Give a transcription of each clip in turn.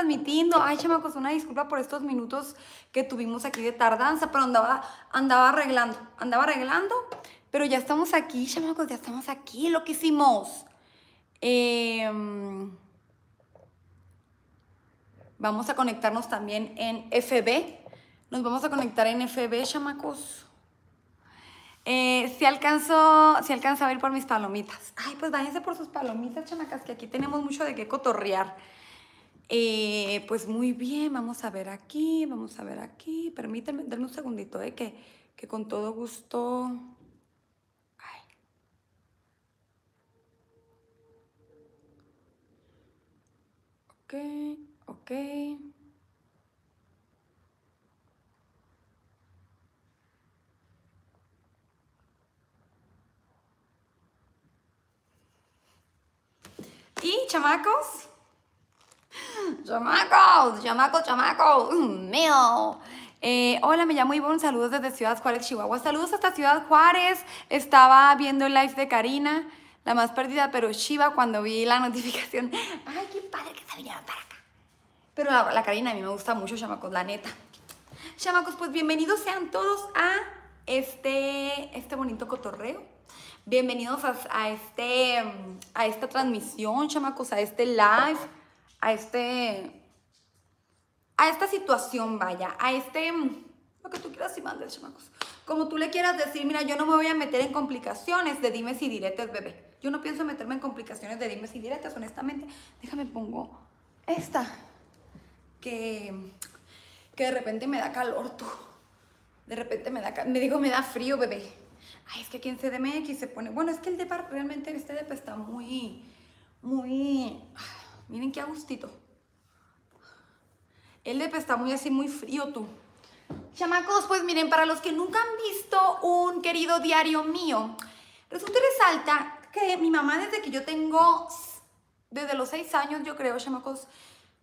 transmitiendo. Ay, chamacos, una disculpa por estos minutos que tuvimos aquí de tardanza, pero andaba, andaba arreglando, andaba arreglando, pero ya estamos aquí, chamacos, ya estamos aquí, lo que hicimos. Em, vamos a conectarnos también en FB. Nos vamos a conectar en FB, chamacos. Eh, si alcanzo, si alcanzo a ir por mis palomitas. Ay, pues váyanse por sus palomitas, chamacas, que aquí tenemos mucho de qué cotorrear. Eh, pues muy bien, vamos a ver aquí, vamos a ver aquí. Permítanme, darme un segundito, eh, que, que con todo gusto... Ok, ok. Y chamacos, chamacos, chamacos, chamacos, mm, mío. Eh, hola, me llamo Ivonne, saludos desde Ciudad Juárez, Chihuahua. Saludos hasta Ciudad Juárez. Estaba viendo el live de Karina, la más perdida, pero chiva, cuando vi la notificación, ay, qué padre que se para acá. Pero la, Karina a mí me gusta mucho, chamacos, la neta. Chamacos, pues bienvenidos sean todos a este, este bonito cotorreo. Bienvenidos a, este, a esta transmisión, chamacos, a este live a este, a esta situación, vaya, a este, mm, lo que tú quieras y mandes, chamacos. Como tú le quieras decir, mira, yo no me voy a meter en complicaciones de dimes y diretes, bebé. Yo no pienso meterme en complicaciones de dimes y diretes, honestamente. Déjame pongo esta, que, que de repente me da calor, tú. De repente me da, me digo, me da frío, bebé. Ay, es que aquí en CDMX se pone, bueno, es que el depar realmente este dep está muy, muy, Miren qué gustito. El de está muy así, muy frío tú. Chamacos, pues miren, para los que nunca han visto un querido diario mío, resulta y resalta que mi mamá desde que yo tengo, desde los seis años yo creo, chamacos,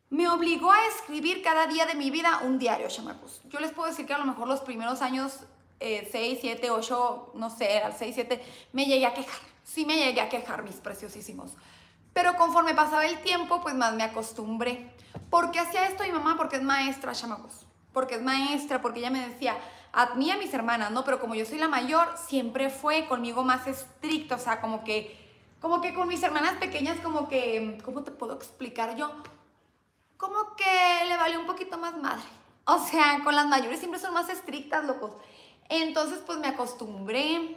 me obligó a escribir cada día de mi vida un diario, chamacos. Yo les puedo decir que a lo mejor los primeros años, eh, seis, siete, ocho, no sé, al seis siete me llegué a quejar. Sí me llegué a quejar, mis preciosísimos. Pero conforme pasaba el tiempo, pues más me acostumbré. porque qué hacía esto mi mamá? Porque es maestra, chamacos. Porque es maestra, porque ella me decía, a a mis hermanas, ¿no? Pero como yo soy la mayor, siempre fue conmigo más estricto. o sea, como que, como que con mis hermanas pequeñas, como que, ¿cómo te puedo explicar yo? Como que le valió un poquito más madre. O sea, con las mayores siempre son más estrictas, locos. Entonces, pues me acostumbré,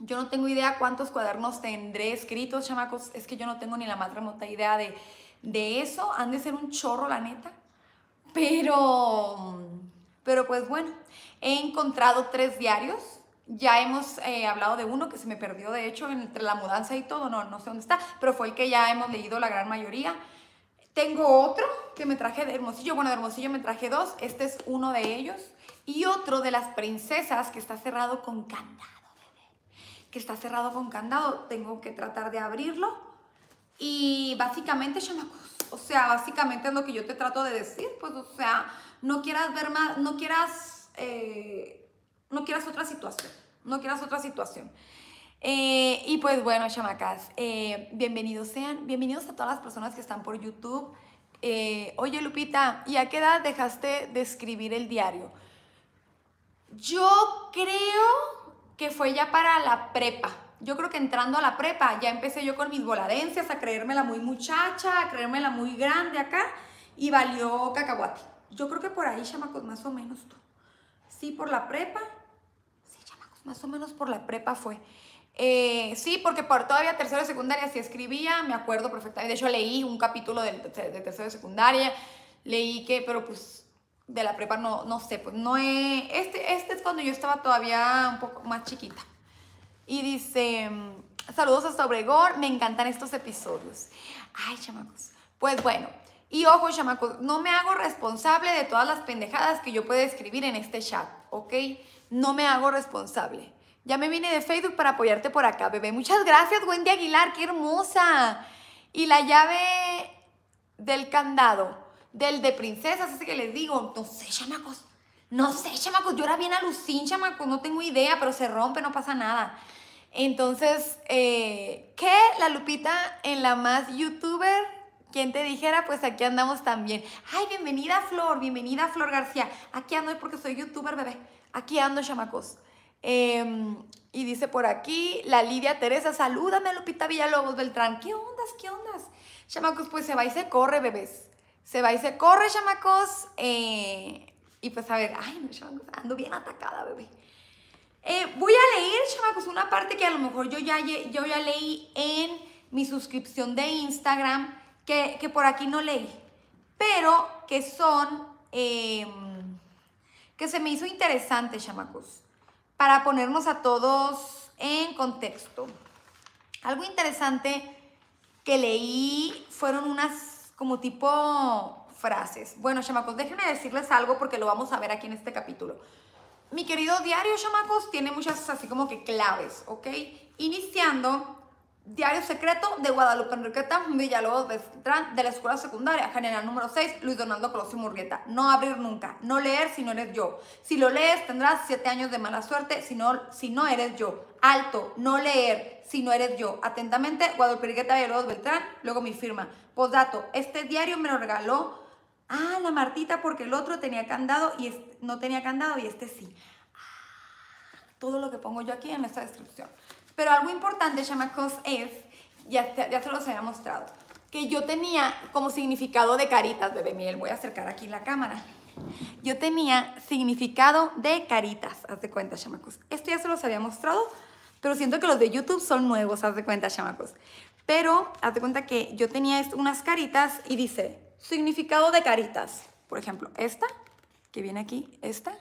yo no tengo idea cuántos cuadernos tendré escritos, chamacos. Es que yo no tengo ni la más remota idea de, eso. Han de ser un chorro, la neta. Pero, pero pues bueno, he encontrado tres diarios. Ya hemos eh, hablado de uno que se me perdió, de hecho, entre la mudanza y todo, no, no sé dónde está, pero fue el que ya hemos leído la gran mayoría. Tengo otro que me traje de Hermosillo. Bueno, de Hermosillo me traje dos. Este es uno de ellos. Y otro de las princesas que está cerrado con canta que está cerrado con candado, tengo que tratar de abrirlo. Y básicamente, o sea, básicamente es lo que yo te trato de decir, pues, o sea, no quieras ver más, no quieras, eh, no quieras otra situación, no quieras otra situación. Eh, y pues bueno, chamacas, eh, bienvenidos sean, bienvenidos a todas las personas que están por YouTube. oye Lupita, ¿y a qué edad dejaste de escribir el diario? Yo creo que fue ya para la prepa. Yo creo que entrando a la prepa ya empecé yo con mis voladencias, a creérmela muy muchacha, a creérmela muy grande acá, y valió cacahuate. Yo creo que por ahí, chamacos, más o menos tú. Sí, por la prepa. Sí, chamacos, más o menos por la prepa fue. Eh, sí, porque por todavía tercero de secundaria sí escribía, me acuerdo perfectamente. De hecho, leí un capítulo de, de tercero de secundaria, leí que, pero pues de la prepa, no, no sé, pues no es... Este, este es cuando yo estaba todavía un poco más chiquita. Y dice, saludos a Sobregor, me encantan estos episodios. Ay, chamacos. Pues bueno, y ojo, chamacos, no me hago responsable de todas las pendejadas que yo pueda escribir en este chat, ¿ok? No me hago responsable. Ya me vine de Facebook para apoyarte por acá, bebé. Muchas gracias, Wendy Aguilar, qué hermosa. Y la llave del candado del de princesas, ese que les digo, no sé, chamacos, no sé, chamacos, yo era bien alucín, chamacos, no tengo idea, pero se rompe, no pasa nada. Entonces, eh, ¿qué? La Lupita en la más youtuber, ¿quién te dijera, pues aquí andamos también. Ay, bienvenida Flor, bienvenida Flor García. Aquí ando porque soy youtuber, bebé. Aquí ando, chamacos. Em, y dice por aquí, la Lidia Teresa, salúdame Lupita Villalobos Beltrán. ¿Qué ondas? ¿Qué ondas? Chamacos, pues se va y se corre, bebés se va y se corre, chamacos. Eh, y pues a ver, ay, no, chamacos, ando bien atacada, bebé. Eh, voy a leer, chamacos, una parte que a lo mejor yo ya, yo ya leí en mi suscripción de Instagram, que, por aquí no leí, pero que son, em, que se me hizo interesante, chamacos, para ponernos a todos en contexto. Algo interesante que leí fueron unas como tipo frases. Bueno, chamacos, déjenme decirles algo porque lo vamos a ver aquí en este capítulo. Mi querido diario, chamacos, tiene muchas así como que claves, ¿ok? Iniciando Diario Secreto de Guadalupe Enriqueta Villalobos Beltrán, de la Escuela Secundaria, general número 6, Luis Donaldo Colosio Murgueta. No abrir nunca, no leer si no eres yo. Si lo lees tendrás 7 años de mala suerte si no, si no eres yo. Alto, no leer si no eres yo. Atentamente, Guadalupe Enriqueta Villalobos Beltrán, luego mi firma. Postdato, este diario me lo regaló ah, la Martita porque el otro tenía candado y no tenía candado y este sí. Ah, todo lo que pongo yo aquí en esta descripción. Pero algo importante, chamacos, es, ya, ya se los había mostrado, que yo tenía como significado de caritas, bebé miel, voy a acercar aquí la cámara. Yo tenía significado de caritas, haz de cuenta, chamacos. Esto ya se los había mostrado, pero siento que los de YouTube son nuevos, haz de cuenta, chamacos. Pero haz de cuenta que yo tenía unas caritas y dice, significado de caritas. Por ejemplo, esta, que viene aquí, esta,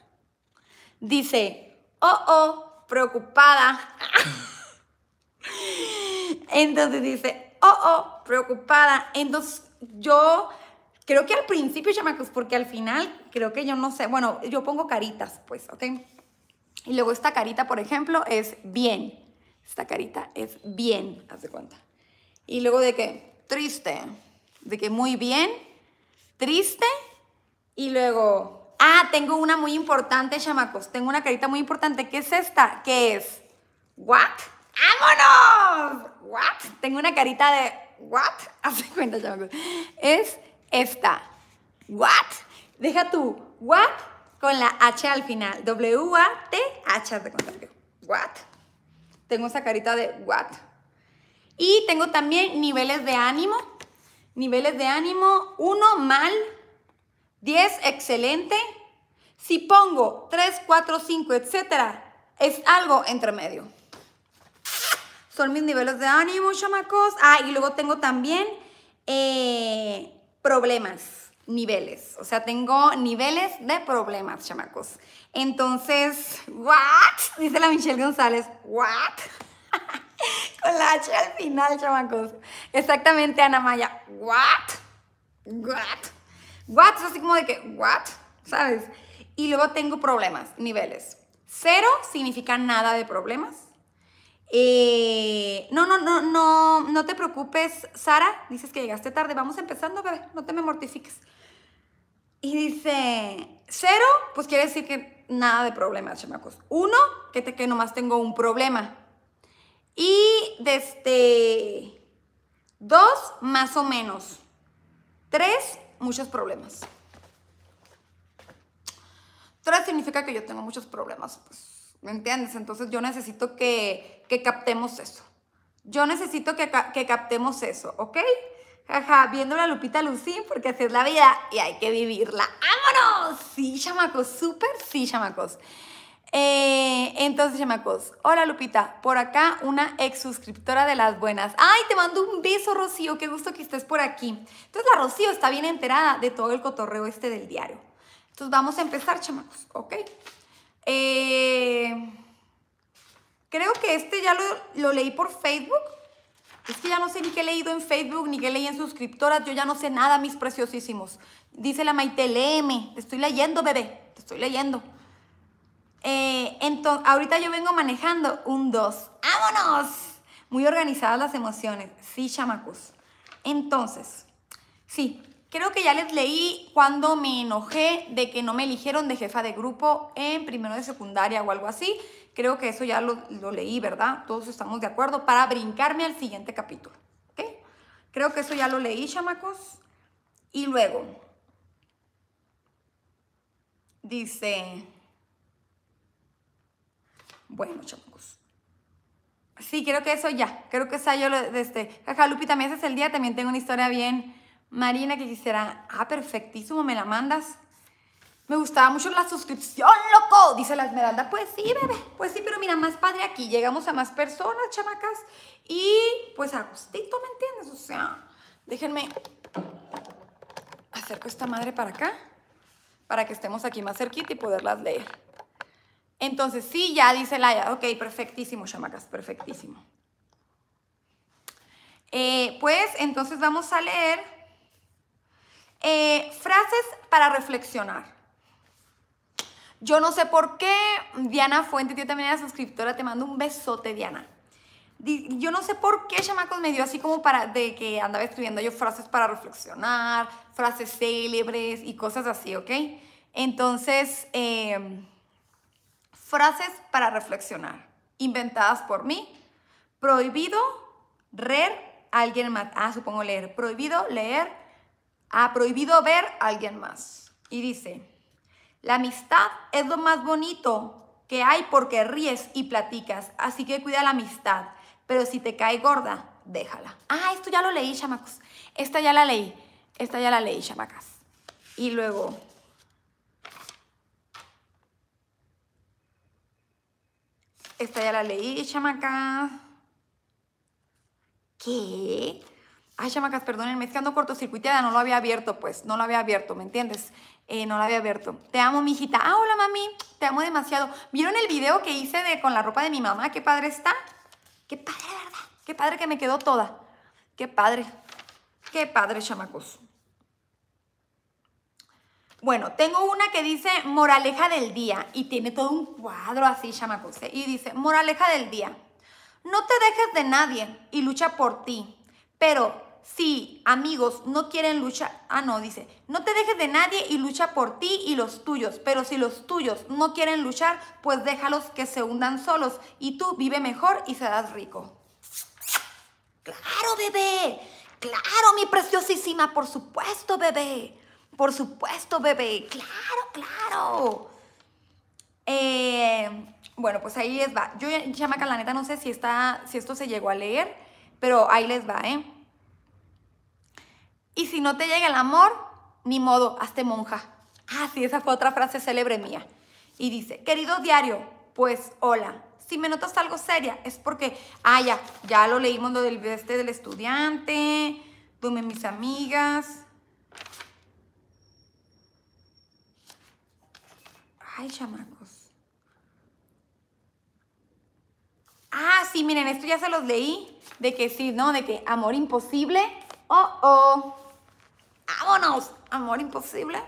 dice, oh, oh, preocupada. Entonces dice, oh, oh, preocupada. Entonces yo creo que al principio, chamacos, porque al final creo que yo no sé, bueno, yo pongo caritas, pues, ¿ok? Y luego esta carita, por ejemplo, es bien. Esta carita es bien, hace cuenta. Y luego de que triste, de que muy bien, triste. Y luego, ah, tengo una muy importante, chamacos. Tengo una carita muy importante. ¿Qué es esta? ¿Qué es? ¿What? ¡Vámonos! ¿What? Tengo una carita de ¿What? Hazme cuenta, chamaco. Es esta. ¿What? Deja tu ¿What? con la H al final. W-A-T-H, de contrario. ¿What? Tengo esa carita de ¿What? Y tengo también niveles de ánimo. Niveles de ánimo, 1 mal, 10 excelente. Si pongo 3, 4, 5, etcétera, es algo entre medio son mis niveles de ánimo, chamacos. Ah, y luego tengo también eh, problemas, niveles. O sea, tengo niveles de problemas, chamacos. Entonces, ¿what? Dice la Michelle González, ¿what? Con la H al final, chamacos. Exactamente, Ana Maya, ¿what? ¿What? ¿What? Es así como de que, ¿what? ¿Sabes? Y luego tengo problemas, niveles. Cero significa nada de problemas. Eh, no, no, no, no, no te preocupes, Sara. Dices que llegaste tarde. Vamos empezando, bebé. No te me mortifiques. Y dice, cero, pues quiere decir que nada de problemas, chamacos. Uno, que, te, que nomás tengo un problema. Y desde dos, más o menos. Tres, muchos problemas. Tres significa que yo tengo muchos problemas. Pues ¿Me entiendes? Entonces yo necesito que, captemos eso. Yo necesito que, que captemos eso, ¿ok? Jaja, viendo la Lupita Lucín, porque así es la vida y hay que vivirla. ¡Vámonos! Sí, chamacos, súper sí, chamacos. Eh, entonces, chamacos, hola Lupita, por acá una ex suscriptora de las buenas. ¡Ay, te mando un beso, Rocío! ¡Qué gusto que estés por aquí! Entonces, la Rocío está bien enterada de todo el cotorreo este del diario. Entonces, vamos a empezar, chamacos, ¿ok? Eh, creo que este ya lo, leí por Facebook. Es que ya no sé ni qué he leído en Facebook, ni qué leí en suscriptoras. Yo ya no sé nada, mis preciosísimos. Dice la Maite, Te estoy leyendo, bebé. Te estoy leyendo. Eh, ahorita yo vengo manejando un 2. ¡Vámonos! Muy organizadas las emociones. Sí, chamacos. Entonces, sí, Creo que ya les leí cuando me enojé de que no me eligieron de jefa de grupo en primero de secundaria o algo así. Creo que eso ya lo, leí, ¿verdad? Todos estamos de acuerdo para brincarme al siguiente capítulo. ¿Ok? Creo que eso ya lo leí, chamacos. Y luego, dice, bueno, chamacos. Sí, creo que eso ya. Creo que esa yo, este, jaja, también ese es el día. También tengo una historia bien Marina que quisiera. Ah, perfectísimo, me la mandas. Me gustaba mucho la suscripción, loco, dice la Esmeralda. Pues sí, bebé, pues sí, pero mira, más padre aquí. Llegamos a más personas, chamacas. Y pues a gustito, ¿me entiendes? O sea, déjenme acerco esta madre para acá, para que estemos aquí más cerquita y poderlas leer. Entonces, sí, ya dice Laia. Ok, perfectísimo, chamacas, perfectísimo. Eh, pues entonces vamos a leer eh, frases para reflexionar. Yo no sé por qué, Diana Fuente, yo también era suscriptora, te mando un besote, Diana. Yo no sé por qué Chamacos me dio así como para de que andaba estudiando yo frases para reflexionar, frases célebres y cosas así, ¿ok? Entonces, eh, frases para reflexionar, inventadas por mí. Prohibido leer, alguien más, ah, supongo leer, prohibido leer ha prohibido ver a alguien más. Y dice, la amistad es lo más bonito que hay porque ríes y platicas, así que cuida la amistad, pero si te cae gorda, déjala. Ah, esto ya lo leí, chamacos. Esta ya la leí, esta ya la leí, chamacas. Y luego, Esta ya la leí, chamacas. ¿Qué? Ay, chamacas, perdónenme, es que ando cortocircuiteada, no lo había abierto, pues, no lo había abierto, ¿me entiendes? Eh, no lo había abierto. Te amo, mijita. Ah, hola, mami, te amo demasiado. ¿Vieron el video que hice de, con la ropa de mi mamá? Qué padre está. Qué padre, ¿verdad? Qué padre que me quedó toda. Qué padre. Qué padre, chamacos. Bueno, tengo una que dice moraleja del día y tiene todo un cuadro así, chamacos. ¿eh? Y dice, moraleja del día. No te dejes de nadie y lucha por ti. Pero si amigos no quieren luchar, ah no, dice, no te dejes de nadie y lucha por ti y los tuyos, pero si los tuyos no quieren luchar, pues déjalos que se hundan solos y tú vive mejor y serás rico. Claro, bebé, claro, mi preciosísima, por supuesto, bebé, por supuesto, bebé, claro, claro. Eh, bueno, pues ahí es va. Yo, chamaca, la neta, no sé si, está, si esto se llegó a leer. Pero ahí les va, ¿eh? Y si no te llega el amor, ni modo, hazte monja. Ah, sí, esa fue otra frase célebre mía. Y dice, querido diario, pues hola. Si me notas algo seria, es porque, ah, ya, ya lo leímos lo del este del estudiante, dume mis amigas. Ay, chamacos. Ah, sí, miren, esto ya se los leí de que sí, ¿no? De que amor imposible. Oh, oh. ¡Vámonos! Amor imposible.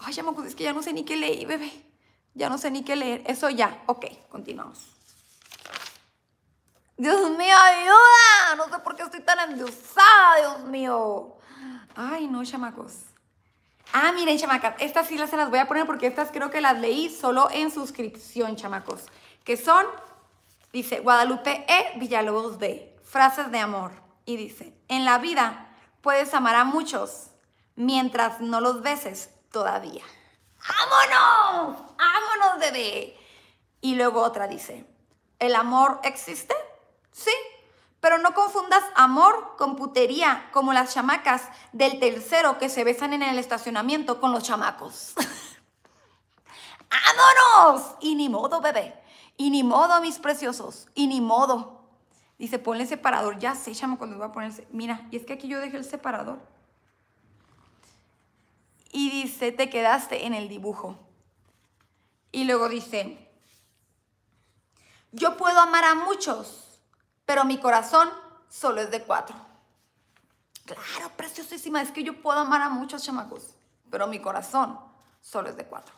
Ay, chamacos, es que ya no sé ni qué leí, bebé. Ya no sé ni qué leer. Eso ya. Ok, continuamos. Dios mío, ayuda. No sé por qué estoy tan endiosada, Dios mío. Ay, no, chamacos. Ah, miren, chamacas. Estas sí las se las voy a poner porque estas creo que las leí solo en suscripción, chamacos. Que son Dice Guadalupe E. Villalobos B. Frases de amor. Y dice, en la vida puedes amar a muchos mientras no los beses todavía. ¡Vámonos! ¡Vámonos, bebé! Y luego otra dice, ¿el amor existe? Sí, pero no confundas amor con putería, como las chamacas del tercero que se besan en el estacionamiento con los chamacos. ¡Vámonos! Y ni modo, bebé. Y ni modo, mis preciosos, y ni modo. Dice, ponle separador. Ya sé, chamo, cuando voy a ponerse. Mira, y es que aquí yo dejé el separador. Y dice, te quedaste en el dibujo. Y luego dice, yo puedo amar a muchos, pero mi corazón solo es de cuatro. Claro, preciosísima, es que yo puedo amar a muchos chamacos, pero mi corazón solo es de cuatro.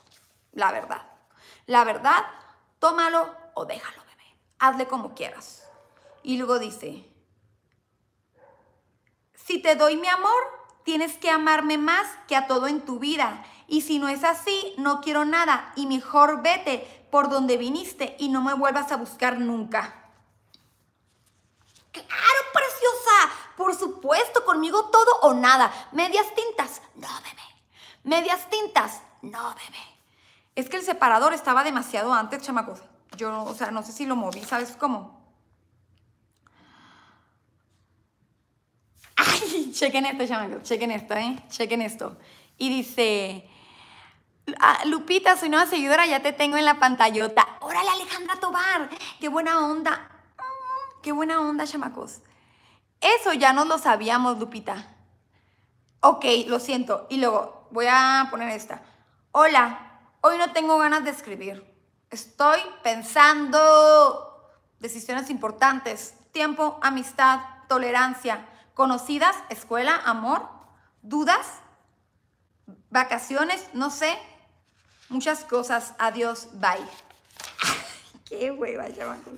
La verdad. La verdad, Tómalo o déjalo, bebé. Hazle como quieras. Y luego dice, si te doy mi amor, tienes que amarme más que a todo en tu vida. Y si no es así, no quiero nada y mejor vete por donde viniste y no me vuelvas a buscar nunca. Claro, preciosa. Por supuesto, conmigo todo o nada. Medias tintas, no, bebé. Medias tintas, no, bebé. Es que el separador estaba demasiado antes, chamacos. Yo, o sea, no sé si lo moví, ¿sabes cómo? ¡Ay! Chequen esto, chamacos. Chequen esto, ¿eh? Chequen esto. Y dice... Ah, Lupita, soy nueva seguidora, ya te tengo en la pantallota. Órale, Alejandra Tobar. Qué buena onda. Mm, qué buena onda, chamacos. Eso ya no lo sabíamos, Lupita. Ok, lo siento. Y luego voy a poner esta. Hola, Hoy no tengo ganas de escribir. Estoy pensando decisiones importantes, tiempo, amistad, tolerancia, conocidas, escuela, amor, dudas, vacaciones, no sé, muchas cosas. Adiós, bye. Qué hueva, chamacos.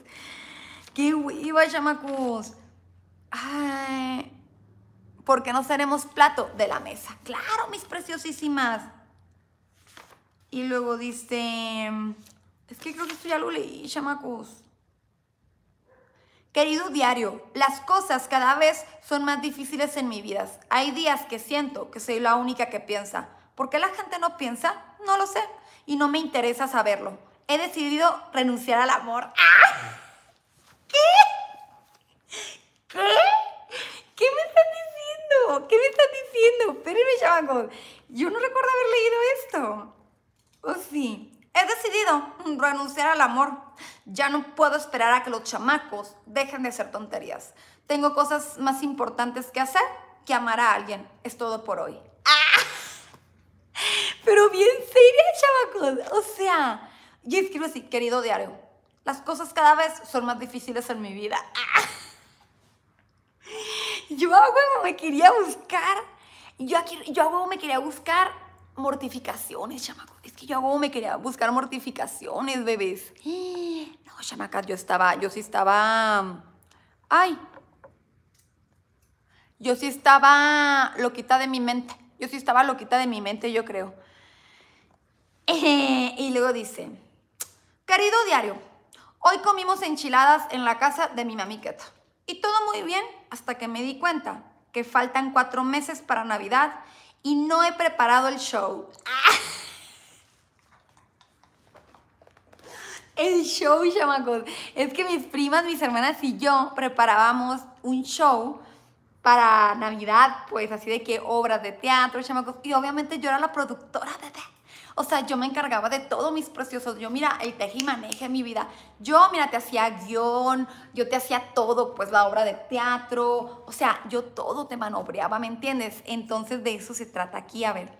Qué hueva, chamacos. Ay, ¿Por qué no seremos plato de la mesa? Claro, mis preciosísimas. Y luego dice, es que creo que esto ya lo leí, chamacos. Querido diario, las cosas cada vez son más difíciles en mi vida. Hay días que siento que soy la única que piensa. ¿Por qué la gente no piensa? No lo sé. Y no me interesa saberlo. He decidido renunciar al amor. ¡Ah! ¿Qué? ¿Qué? ¿Qué me estás diciendo? ¿Qué me estás diciendo? Espérenme, chamacos. Yo no recuerdo haber leído esto. Pues sí, he decidido renunciar al amor. Ya no puedo esperar a que los chamacos dejen de hacer tonterías. Tengo cosas más importantes que hacer que amar a alguien. Es todo por hoy. ¡Ah! Pero bien seria, chamacos. O sea, yo escribo así, querido diario. Las cosas cada vez son más difíciles en mi vida. ¡Ah! Yo a huevo me quería buscar. Yo, yo a huevo me quería buscar mortificaciones, chamacos. Es que yo hago, me quería buscar mortificaciones, bebés. Eh. No, chamacas, yo estaba, yo sí estaba... Ay. Yo sí estaba loquita de mi mente. Yo sí estaba loquita de mi mente, yo creo. y luego dice, querido diario, hoy comimos enchiladas en la casa de mi mamiqueta. Y todo muy bien hasta que me di cuenta que faltan cuatro meses para Navidad y no he preparado el show. El show, chamacos. Es que mis primas, mis hermanas y yo preparábamos un show para Navidad, pues así de que obras de teatro, chamacos. Y obviamente yo era la productora, bebé. O sea, yo me encargaba de todos mis preciosos. Yo, mira, el tejí, y maneje mi vida. Yo, mira, te hacía guión, yo te hacía todo, pues la obra de teatro. O sea, yo todo te manobreaba, ¿me entiendes? Entonces de eso se trata aquí, a ver.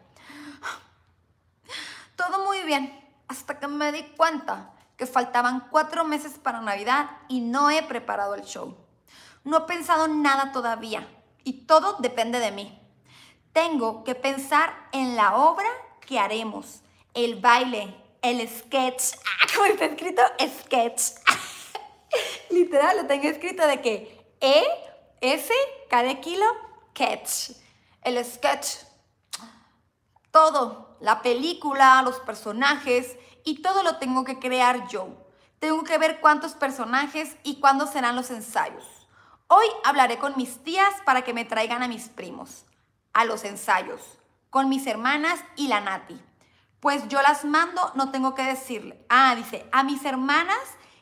Todo muy bien, hasta que me di cuenta que faltaban cuatro meses para Navidad y no he preparado el show. No he pensado nada todavía y todo depende de mí. Tengo que pensar en la obra haremos, el baile, el sketch, ah, ¿Cómo como está escrito, sketch. Literal, lo tengo escrito de que E, S, cada kilo, catch. El sketch, todo, la película, los personajes, y todo lo tengo que crear yo. Tengo que ver cuántos personajes y cuándo serán los ensayos. Hoy hablaré con mis tías para que me traigan a mis primos, a los ensayos con mis hermanas y la Nati. Pues yo las mando, no tengo que decirle. Ah, dice, a mis hermanas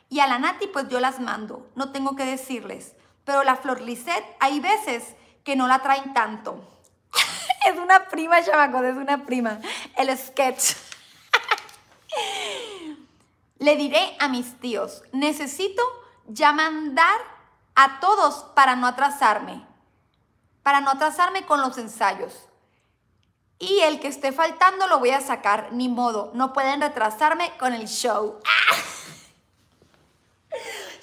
y a la Nati, pues yo las mando, no tengo que decirles. Pero la Flor Lisette, hay veces que no la traen tanto. es una prima, chamaco, es una prima. El sketch. Le diré a mis tíos, necesito ya mandar a todos para no atrasarme, para no atrasarme con los ensayos y el que esté faltando lo voy a sacar, ni modo, no pueden retrasarme con el show. ¡Ah!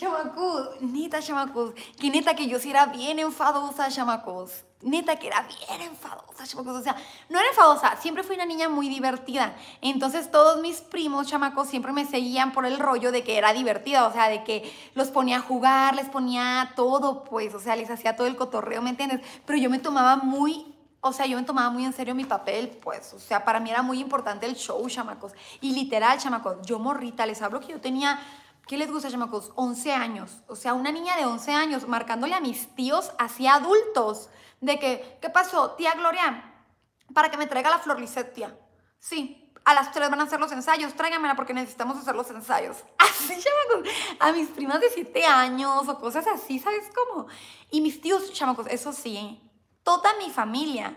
¡Shamacuz! neta que neta que yo sí era bien enfadosa, chamacos! Neta que era bien enfadosa, chamacos. O sea, no era enfadosa, siempre fui una niña muy divertida. Entonces todos mis primos, chamacos, siempre me seguían por el rollo de que era divertida. O sea, de que los ponía a jugar, les ponía todo, pues. O sea, les hacía todo el cotorreo, ¿me entiendes? Pero yo me tomaba muy o sea, yo me tomaba muy en serio mi papel, pues, o sea, para mí era muy importante el show, chamacos. Y literal, chamacos, yo morrita, les hablo que yo tenía, ¿qué les gusta, chamacos? 11 años. O sea, una niña de 11 años marcándole a mis tíos así adultos, de que, ¿qué pasó, tía Gloria? Para que me traiga la flor Sí, a las 3 van a hacer los ensayos, tráigamela porque necesitamos hacer los ensayos. Así, chamacos, a mis primas de 7 años o cosas así, ¿sabes cómo? Y mis tíos, chamacos, eso sí, toda mi familia.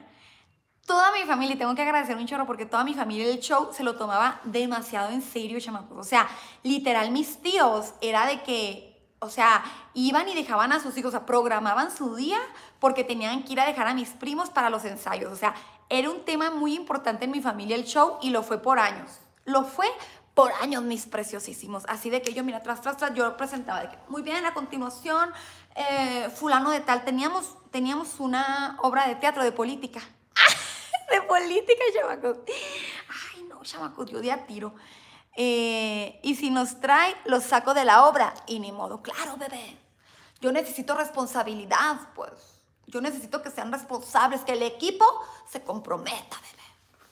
Toda mi familia, y tengo que agradecer un chorro porque toda mi familia el show se lo tomaba demasiado en serio, chamacos. O sea, literal, mis tíos era de que, o sea, iban y dejaban a sus hijos, o sea, programaban su día porque tenían que ir a dejar a mis primos para los ensayos. O sea, era un tema muy importante en mi familia el show y lo fue por años. Lo fue por años, mis preciosísimos. Así de que yo, mira, tras, tras, tras, yo presentaba de que, muy bien, a continuación, eh, fulano de tal, teníamos, teníamos una obra de teatro de política. de política, chamaco. Ay, no, chamacos, yo de a tiro. Eh, y si nos trae, lo saco de la obra. Y ni modo, claro, bebé. Yo necesito responsabilidad, pues. Yo necesito que sean responsables, que el equipo se comprometa, bebé.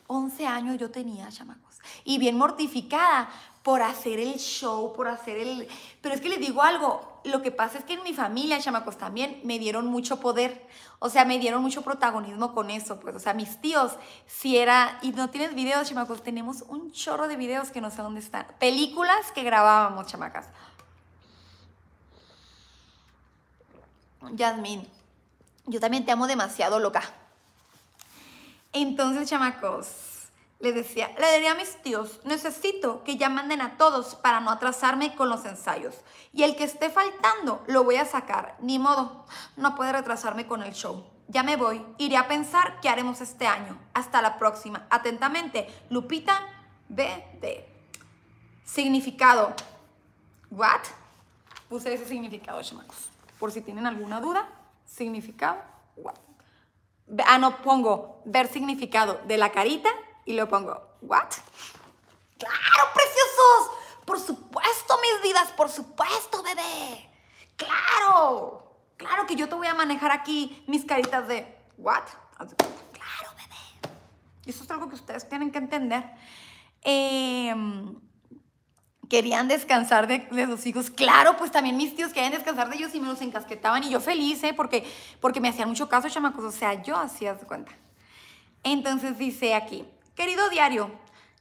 11 años yo tenía, chamacos. Y bien mortificada por hacer el show, por hacer el... Pero es que le digo algo, lo que pasa es que en mi familia, chamacos, también me dieron mucho poder. O sea, me dieron mucho protagonismo con eso. Pues, o sea, mis tíos, si era. Y no tienes videos, chamacos. Tenemos un chorro de videos que no sé dónde están. Películas que grabábamos, chamacas. Yasmin, yo también te amo demasiado, loca. Entonces, chamacos, le decía, le diría a mis tíos, necesito que ya manden a todos para no atrasarme con los ensayos. Y el que esté faltando lo voy a sacar. Ni modo, no puede retrasarme con el show. Ya me voy, iré a pensar qué haremos este año. Hasta la próxima. Atentamente, Lupita BD. Significado. What? Puse ese significado, chamacos. Por si tienen alguna duda, significado. What? Ah, no, pongo ver significado de la carita y lo pongo, ¿what? ¡Claro, preciosos! Por supuesto, mis vidas, por supuesto, bebé. ¡Claro! Claro que yo te voy a manejar aquí mis caritas de, ¿what? Claro, bebé. Y eso es algo que ustedes tienen que entender. Em, querían descansar de, de, sus hijos. Claro, pues también mis tíos querían descansar de ellos y me los encasquetaban y yo feliz, ¿eh? Porque, porque me hacían mucho caso, chamacos. O sea, yo hacía de cuenta. Entonces dice aquí, Querido diario,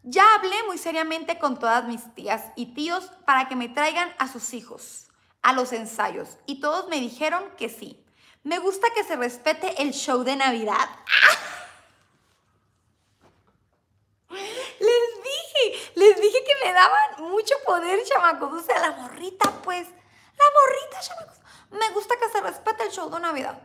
ya hablé muy seriamente con todas mis tías y tíos para que me traigan a sus hijos a los ensayos y todos me dijeron que sí. Me gusta que se respete el show de Navidad. Les dije, les dije que me daban mucho poder, chamacos. O sea, la morrita, pues. La morrita, chamacos. Me gusta que se respete el show de Navidad.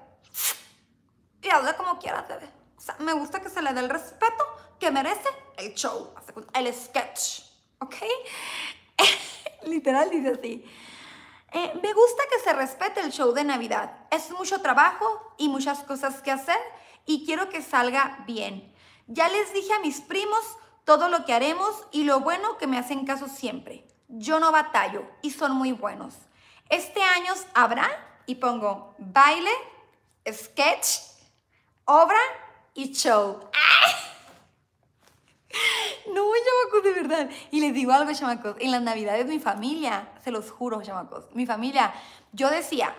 Y hazle como quiera, bebé. O sea, me gusta que se le dé el respeto que merece el show, el sketch, ¿ok? Literal dice así. Eh, me gusta que se respete el show de Navidad. Es mucho trabajo y muchas cosas que hacer y quiero que salga bien. Ya les dije a mis primos todo lo que haremos y lo bueno que me hacen caso siempre. Yo no batallo y son muy buenos. Este año habrá, y pongo baile, sketch, obra y show. No, chamacos, de verdad. Y les digo algo, chamacos. En las navidades mi familia, se los juro, chamacos, mi familia, yo decía,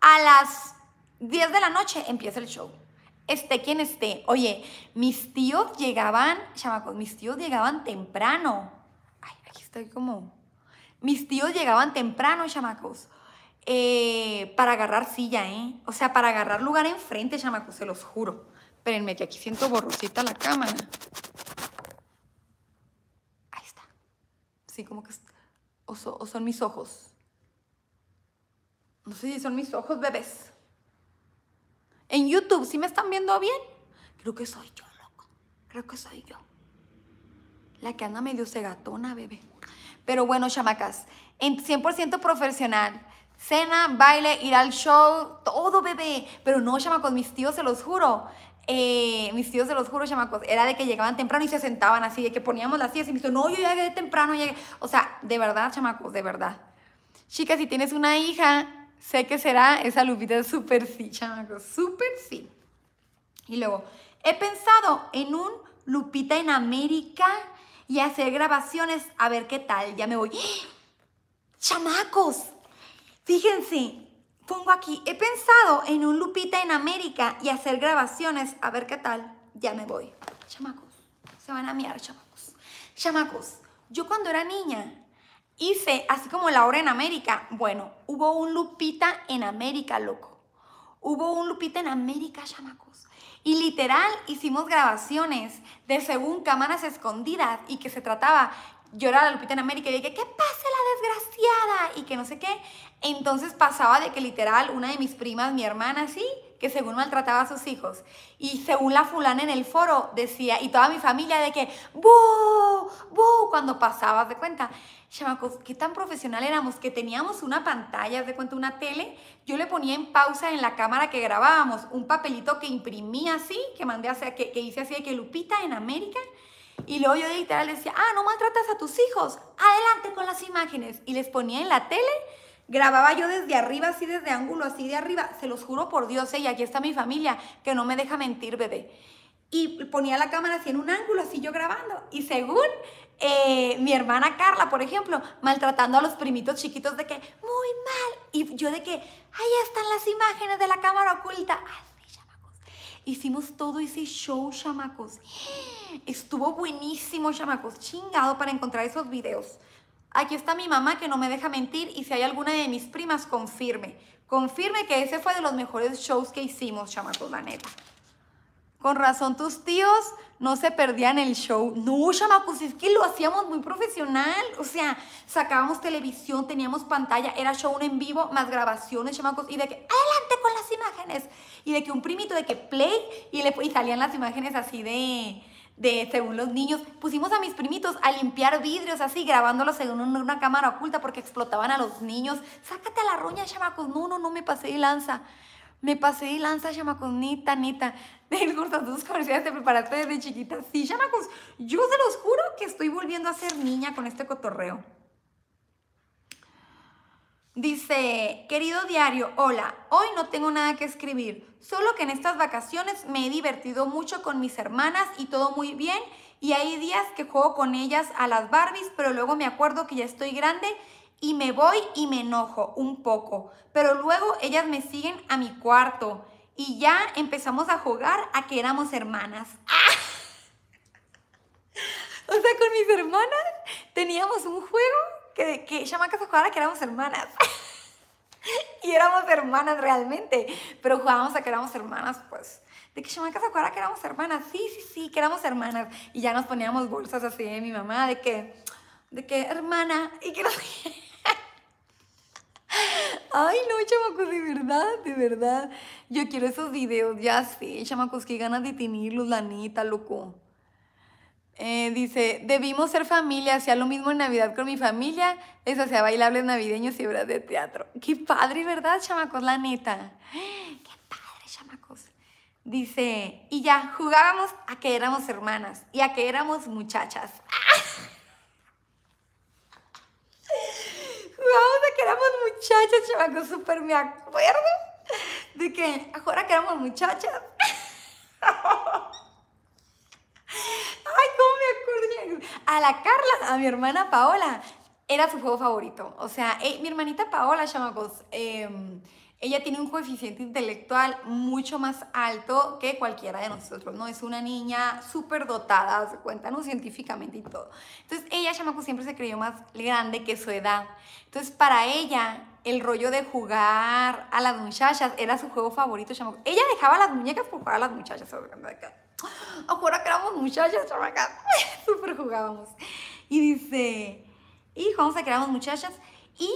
a las 10 de la noche empieza el show. Esté quien esté. Oye, mis tíos llegaban, chamacos, mis tíos llegaban temprano. Ay, aquí estoy como... Mis tíos llegaban temprano, chamacos. Eh, para agarrar silla, ¿eh? O sea, para agarrar lugar enfrente, chamacos, se los juro. Espérenme, que aquí siento borrosita la cámara. como que, o, son mis ojos. No sé si son mis ojos, bebés. En YouTube, si ¿sí me están viendo bien, creo que soy yo, loco. Creo que soy yo. La que anda medio segatona, bebé. Pero bueno, chamacas, en 100% profesional. Cena, baile, ir al show, todo, bebé. Pero no, chamacos, mis tíos, se los juro. Eh, mis tíos, se los juro, chamacos, era de que llegaban temprano y se sentaban así, de que poníamos las sillas y me dijo, no, yo llegué temprano, llegué. O sea, de verdad, chamacos, de verdad. Chicas, si tienes una hija, sé que será esa Lupita súper sí, chamacos, súper sí. Y luego, he pensado en un Lupita en América y hacer grabaciones, a ver qué tal, ya me voy. ¡Ah! ¡Chamacos! Fíjense, pongo aquí, he pensado en un Lupita en América y hacer grabaciones, a ver qué tal, ya me voy. Chamacos, se van a miar, chamacos. Chamacos, yo cuando era niña hice, así como la hora en América, bueno, hubo un Lupita en América, loco. Hubo un Lupita en América, chamacos. Y literal hicimos grabaciones de según cámaras escondidas y que se trataba llorar la Lupita en América y dije, ¿qué pasa la desgraciada? Y que no sé qué. Entonces pasaba de que literal una de mis primas, mi hermana, sí, que según maltrataba a sus hijos. Y según la fulana en el foro decía, y toda mi familia de que, ¡buh! ¡buh! Cuando pasabas de cuenta. Chamacos, qué tan profesional éramos que teníamos una pantalla, de cuenta, una tele. Yo le ponía en pausa en la cámara que grabábamos un papelito que imprimía así, que mandé hacia, que, que hice así de que Lupita en América y luego yo de literal decía, ah, no maltratas a tus hijos, adelante con las imágenes. Y les ponía en la tele, grababa yo desde arriba, así desde ángulo, así de arriba. Se los juro por Dios, ¿eh? y aquí está mi familia, que no me deja mentir, bebé. Y ponía la cámara así en un ángulo, así yo grabando. Y según eh, mi hermana Carla, por ejemplo, maltratando a los primitos chiquitos de que, muy mal. Y yo de que, ahí están las imágenes de la cámara oculta, Hicimos todo ese show, chamacos. Estuvo buenísimo, chamacos. Chingado para encontrar esos videos. Aquí está mi mamá que no me deja mentir y si hay alguna de mis primas, confirme. Confirme que ese fue de los mejores shows que hicimos, chamacos, la neta. Con razón, tus tíos no se perdían el show. No, chamacos, es que lo hacíamos muy profesional. O sea, sacábamos televisión, teníamos pantalla, era show en vivo, más grabaciones, chamacos, y de que adelante con las imágenes. Y de que un primito de que play y, le, salían las imágenes así de, de, según los niños. Pusimos a mis primitos a limpiar vidrios así, grabándolos según una cámara oculta porque explotaban a los niños. Sácate a la ruña, chamacos. No, no, no me pasé de lanza me pasé y lanza, chamacos, nita, nita. gusta tus comerciales de preparatoria desde chiquita. Sí, chamacos, yo se los juro que estoy volviendo a ser niña con este cotorreo. Dice, querido diario, hola, hoy no tengo nada que escribir, solo que en estas vacaciones me he divertido mucho con mis hermanas y todo muy bien, y hay días que juego con ellas a las Barbies, pero luego me acuerdo que ya estoy grande y me voy y me enojo un poco, pero luego ellas me siguen a mi cuarto y ya empezamos a jugar a que éramos hermanas. ¡Ah! O sea, con mis hermanas teníamos un juego que, que se jugaba que éramos hermanas. y éramos hermanas realmente, pero jugábamos a que éramos hermanas, pues. De que se jugaba que éramos hermanas. Sí, sí, sí, que éramos hermanas. Y ya nos poníamos bolsas así de mi mamá, de que, de que, hermana, y que Ay, no, chamacos, de verdad, de verdad. Yo quiero esos videos, ya sé, chamacos, qué ganas de tenerlos, la neta, loco. Eh, dice, debimos ser familia, hacía lo mismo en Navidad con mi familia, eso hacía bailables navideños y obras de teatro. Qué padre, ¿verdad, chamacos? La neta. Qué padre, chamacos. Dice, y ya, jugábamos a que éramos hermanas y a que éramos muchachas. Vamos de que éramos muchachas, chamacos, súper me acuerdo de que ahora que éramos muchachas. Ay, cómo me acuerdo. A la Carla, a mi hermana Paola, era su juego favorito. O sea, eh, mi hermanita Paola, chamacos, eh, ella tiene un coeficiente intelectual mucho más alto que cualquiera de nosotros, ¿no? Es una niña súper dotada, se cuenta, ¿no? científicamente y todo. Entonces, ella, Chamaco, siempre se creyó más grande que su edad. Entonces, para ella, el rollo de jugar a las muchachas era su juego favorito, Chamaco. Ella dejaba las muñecas por jugar a las muchachas, ojo oh, Ahora que muchachas, Chamaco. Súper jugábamos. Y dice, y vamos a que muchachas. Y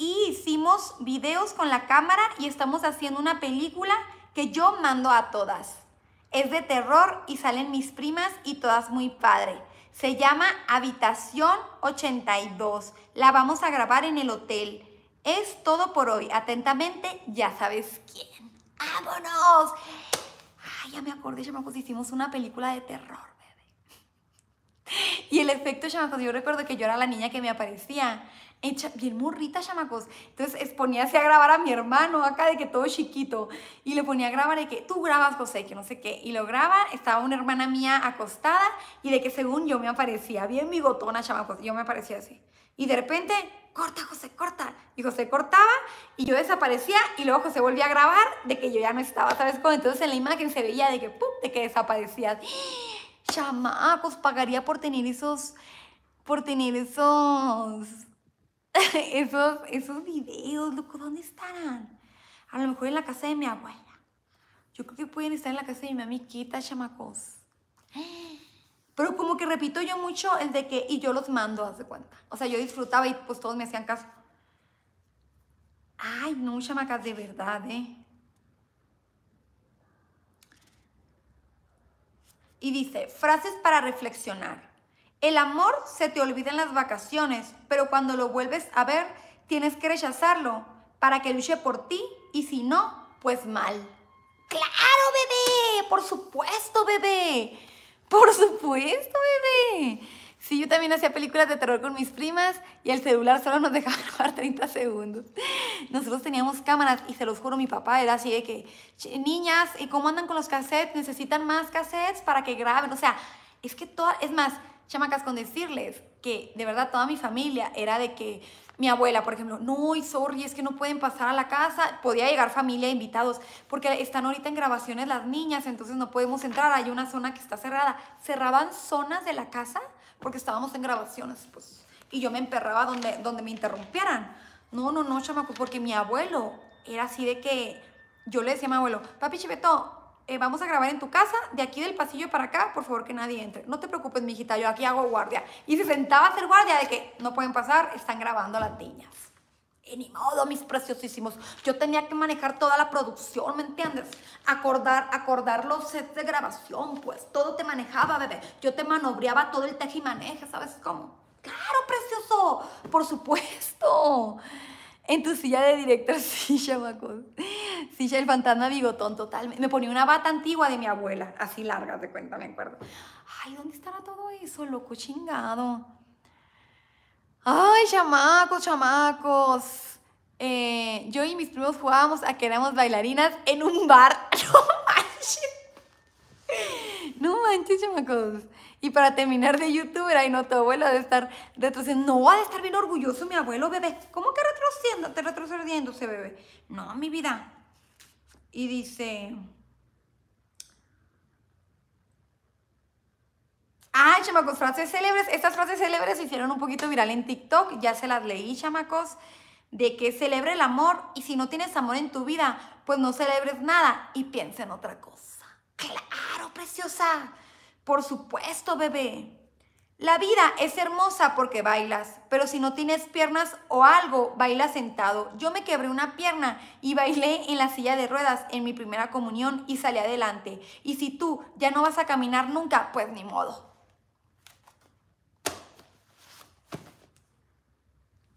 y hicimos videos con la cámara y estamos haciendo una película que yo mando a todas. Es de terror y salen mis primas y todas muy padre. Se llama Habitación 82. La vamos a grabar en el hotel. Es todo por hoy. Atentamente, ya sabes quién. ¡Vámonos! Ay, ya me acordé, chamacos, hicimos una película de terror, bebé. Y el efecto, chamacos, yo recuerdo que yo era la niña que me aparecía hecha, bien morrita, chamacos. Entonces ponía así a grabar a mi hermano acá de que todo chiquito y le ponía a grabar de que tú grabas, José, que no sé qué. Y lo graba, estaba una hermana mía acostada y de que según yo me aparecía, bien bigotona, chamacos, yo me aparecía así. Y de repente, corta, José, corta. Y José cortaba y yo desaparecía y luego José volvía a grabar de que yo ya no estaba, ¿sabes? cómo? entonces en la imagen se veía de que, ¡pum!, de que desaparecías. Chamacos, pagaría por tener esos, por tener esos esos, esos videos, loco, ¿dónde estarán? A lo mejor en la casa de mi abuela. Yo creo que pueden estar en la casa de mi amiquita, chamacos. Pero como que repito yo mucho el de que, y yo los mando, haz de cuenta. O sea, yo disfrutaba y pues todos me hacían caso. Ay, no, chamacas, de verdad, ¿eh? Y dice, frases para reflexionar. El amor se te olvida en las vacaciones, pero cuando lo vuelves a ver, tienes que rechazarlo para que luche por ti y si no, pues mal. Claro, bebé, por supuesto, bebé. Por supuesto, bebé. Sí, yo también hacía películas de terror con mis primas y el celular solo nos dejaba grabar 30 segundos. Nosotros teníamos cámaras y se los juro, mi papá era así de que, niñas, ¿y cómo andan con los cassettes? ¿Necesitan más cassettes para que graben? O sea, es que toda, es más, chamacas, con decirles que de verdad toda mi familia era de que mi abuela, por ejemplo, no, y sorry, es que no pueden pasar a la casa, podía llegar familia, invitados, porque están ahorita en grabaciones las niñas, entonces no podemos entrar, hay una zona que está cerrada. Cerraban zonas de la casa porque estábamos en grabaciones, pues, y yo me emperraba donde, donde me interrumpieran. No, no, no, chamaco, porque mi abuelo era así de que yo le decía a mi abuelo, papi Chiveto, eh, vamos a grabar en tu casa, de aquí del pasillo para acá, por favor que nadie entre. No te preocupes, mijita, yo aquí hago guardia. Y se sentaba a hacer guardia de que no pueden pasar, están grabando las niñas. Y eh, ni modo, mis preciosísimos. Yo tenía que manejar toda la producción, ¿me entiendes? Acordar, acordar los sets de grabación, pues. Todo te manejaba, bebé. Yo te manobreaba todo el y maneja, ¿sabes cómo? Claro, precioso. Por supuesto en tu silla de director, sí, chamacos. Silla el fantasma bigotón, total. Me ponía una bata antigua de mi abuela, así larga, de cuenta, me acuerdo. Ay, ¿dónde estará todo eso, loco chingado? Ay, chamacos, chamacos. Eh, yo y mis primos jugábamos a que éramos bailarinas en un bar. No manches. No manches, chamacos. Y para terminar de youtuber, ay no, tu abuela de estar retrocediendo. No, va de estar bien orgulloso mi abuelo, bebé. ¿Cómo que retrocediendo? Te retrocediéndose, bebé. No, mi vida. Y dice... Ay, chamacos, frases célebres. Estas frases célebres se hicieron un poquito viral en TikTok. Ya se las leí, chamacos. De que celebre el amor. Y si no tienes amor en tu vida, pues no celebres nada y piensa en otra cosa. Claro, preciosa. Por supuesto, bebé. La vida es hermosa porque bailas, pero si no tienes piernas o algo, baila sentado. Yo me quebré una pierna y bailé en la silla de ruedas en mi primera comunión y salí adelante. Y si tú ya no vas a caminar nunca, pues ni modo.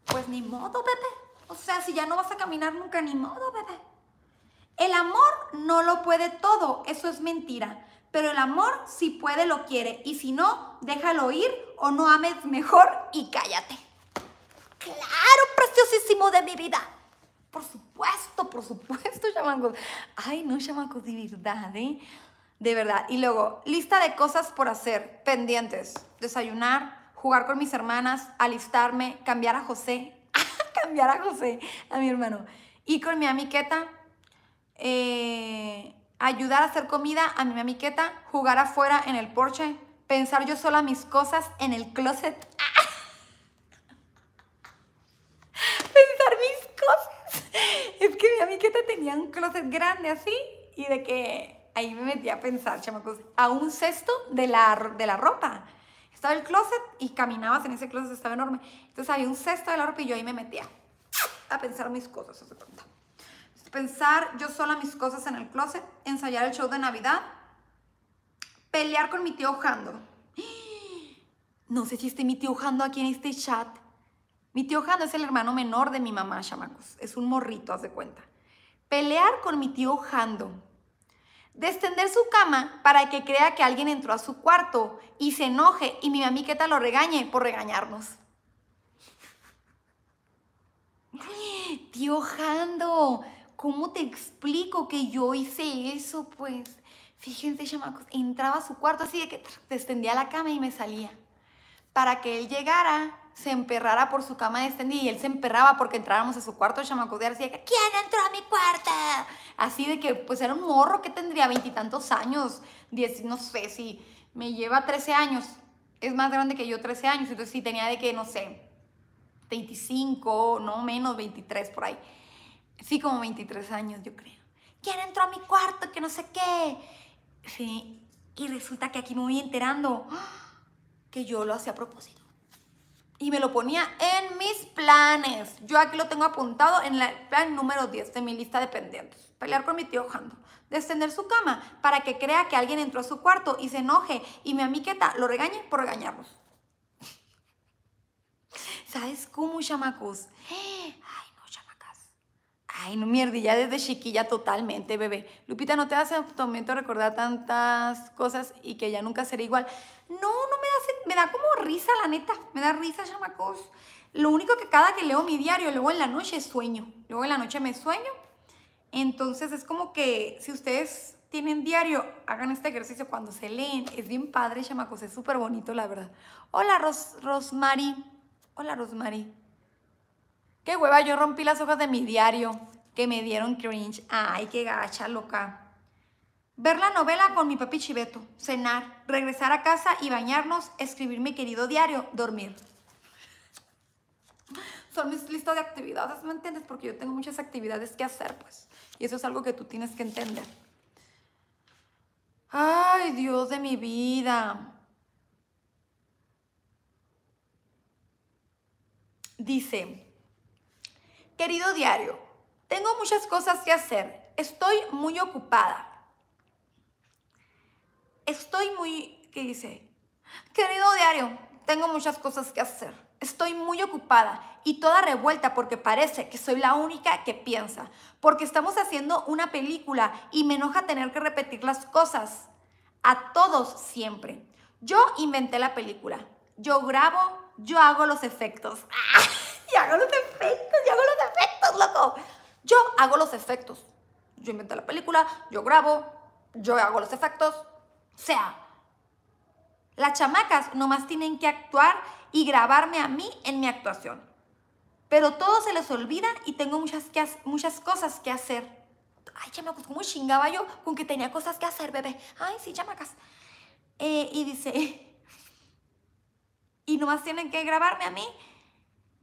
Pues ni modo, bebé. O sea, si ya no vas a caminar nunca, ni modo, bebé. El amor no lo puede todo, eso es mentira pero el amor si puede lo quiere y si no, déjalo ir o no ames mejor y cállate. Claro, preciosísimo de mi vida. Por supuesto, por supuesto, chamacos. Ay, no, chamacos, de verdad, ¿eh? De verdad. Y luego, lista de cosas por hacer, pendientes. Desayunar, jugar con mis hermanas, alistarme, cambiar a José. Ah, cambiar a José, a mi hermano. Y con mi amiqueta. Eh, ayudar a hacer comida a mi mamiqueta, jugar afuera en el porche, pensar yo sola mis cosas en el closet. pensar mis cosas. Es que mi mamiqueta tenía un closet grande así y de que ahí me metía a pensar, chamacos, a un cesto de la, de la ropa. Estaba el closet y caminabas en ese closet, estaba enorme. Entonces había un cesto de la ropa y yo ahí me metía a pensar mis cosas, hace pensar yo sola mis cosas en el closet, ensayar el show de Navidad, pelear con mi tío Jando. No sé si esté mi tío Jando aquí en este chat. Mi tío Jando es el hermano menor de mi mamá, chamacos. Es un morrito, haz de cuenta. Pelear con mi tío Jando. Destender su cama para que crea que alguien entró a su cuarto y se enoje y mi mamiqueta lo regañe por regañarnos. Tío Jando, ¿cómo te explico que yo hice eso? Pues, fíjense, chamacos, entraba a su cuarto así de que descendía la cama y me salía. Para que él llegara, se emperrara por su cama descendía y él se emperraba porque entráramos a su cuarto, chamacos, y decía, ¿quién entró a mi cuarto? Así de que, pues, era un morro que tendría veintitantos años, no sé, si me lleva 13 años, es más grande que yo 13 años, entonces sí tenía de que, no sé, 25, no menos, 23 por ahí. Sí, como 23 años, yo creo. ¿Quién entró a mi cuarto? Que no sé qué. Sí, y resulta que aquí me voy enterando que yo lo hacía a propósito. Y me lo ponía en mis planes. Yo aquí lo tengo apuntado en el plan número 10 de mi lista de pendientes. Pelear con mi tío Jando. Descender su cama para que crea que alguien entró a su cuarto y se enoje y mi amiqueta lo regañe por regañarlos. ¿Sabes cómo, chamacos? Ay, ¡Eh! Ay, no mierda, ya desde chiquilla totalmente, bebé. Lupita, ¿no te hace momento recordar tantas cosas y que ya nunca será igual? No, no me da, me da como risa, la neta. Me da risa, chamacos. Lo único que cada que leo mi diario, luego en la noche sueño. Luego en la noche me sueño. Entonces es como que si ustedes tienen diario, hagan este ejercicio cuando se leen. Es bien padre, chamacos, es súper bonito, la verdad. Hola, Ros Rosmary. Hola, Rosmary. Qué hueva, yo rompí las hojas de mi diario que me dieron cringe. Ay, qué gacha, loca. Ver la novela con mi papi Chiveto, cenar, regresar a casa y bañarnos, escribir mi querido diario, dormir. Son mis listas de actividades, ¿me entiendes? Porque yo tengo muchas actividades que hacer, pues. Y eso es algo que tú tienes que entender. Ay, Dios de mi vida. Dice, Querido diario, tengo muchas cosas que hacer. Estoy muy ocupada. Estoy muy... ¿Qué dice? Querido diario, tengo muchas cosas que hacer. Estoy muy ocupada y toda revuelta porque parece que soy la única que piensa, porque estamos haciendo una película y me enoja tener que repetir las cosas a todos siempre. Yo inventé la película, yo grabo, yo hago los efectos. Y hago los efectos, ¡Y hago los efectos, loco. Yo hago los efectos. Yo invento la película, yo grabo, yo hago los efectos. O sea, las chamacas nomás tienen que actuar y grabarme a mí en mi actuación. Pero todo se les olvida y tengo muchas, muchas cosas que hacer. Ay, chamacos, ¿cómo chingaba yo con que tenía cosas que hacer, bebé? Ay, sí, chamacas. Eh, y dice, y nomás tienen que grabarme a mí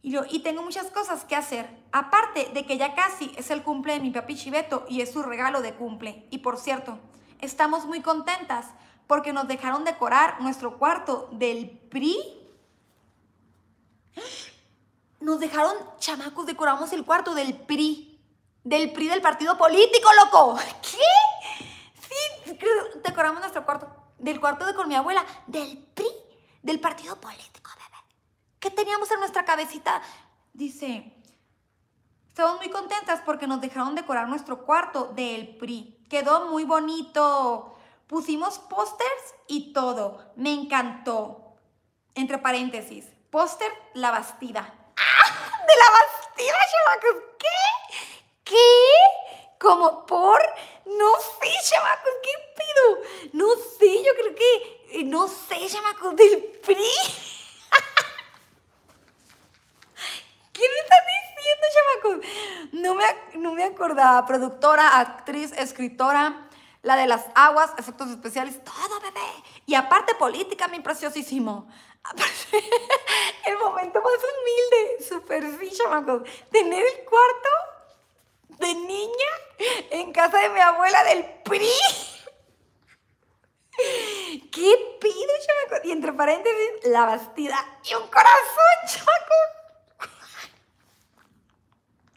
y, yo, y tengo muchas cosas que hacer. Aparte de que ya casi es el cumple de mi papi Chibeto y es su regalo de cumple. Y por cierto, estamos muy contentas porque nos dejaron decorar nuestro cuarto del PRI. Nos dejaron, chamacos, decoramos el cuarto del PRI. Del PRI del partido político, loco. ¿Qué? Sí, decoramos nuestro cuarto. Del cuarto de con mi abuela. Del PRI del partido político. ¿Qué teníamos en nuestra cabecita. Dice, estamos muy contentas porque nos dejaron decorar nuestro cuarto del PRI. Quedó muy bonito. Pusimos pósters y todo. Me encantó. Entre paréntesis, póster La Bastida. ¡Ah! ¡De La Bastida, chamacos? ¿Qué? ¿Qué? ¿Como por? No sé, chamacos. ¿qué pido? No sé, yo creo que... Eh, no sé, chamacos. del PRI. ¿Qué me estás diciendo, chamacos? No me, no me acordaba. Productora, actriz, escritora, la de las aguas, efectos especiales, todo, bebé. Y aparte política, mi preciosísimo. el momento más humilde, Súper, sí, chamacos. Tener el cuarto de niña en casa de mi abuela del PRI. ¿Qué pido, chamacos? Y entre paréntesis, la bastida y un corazón, chamacos.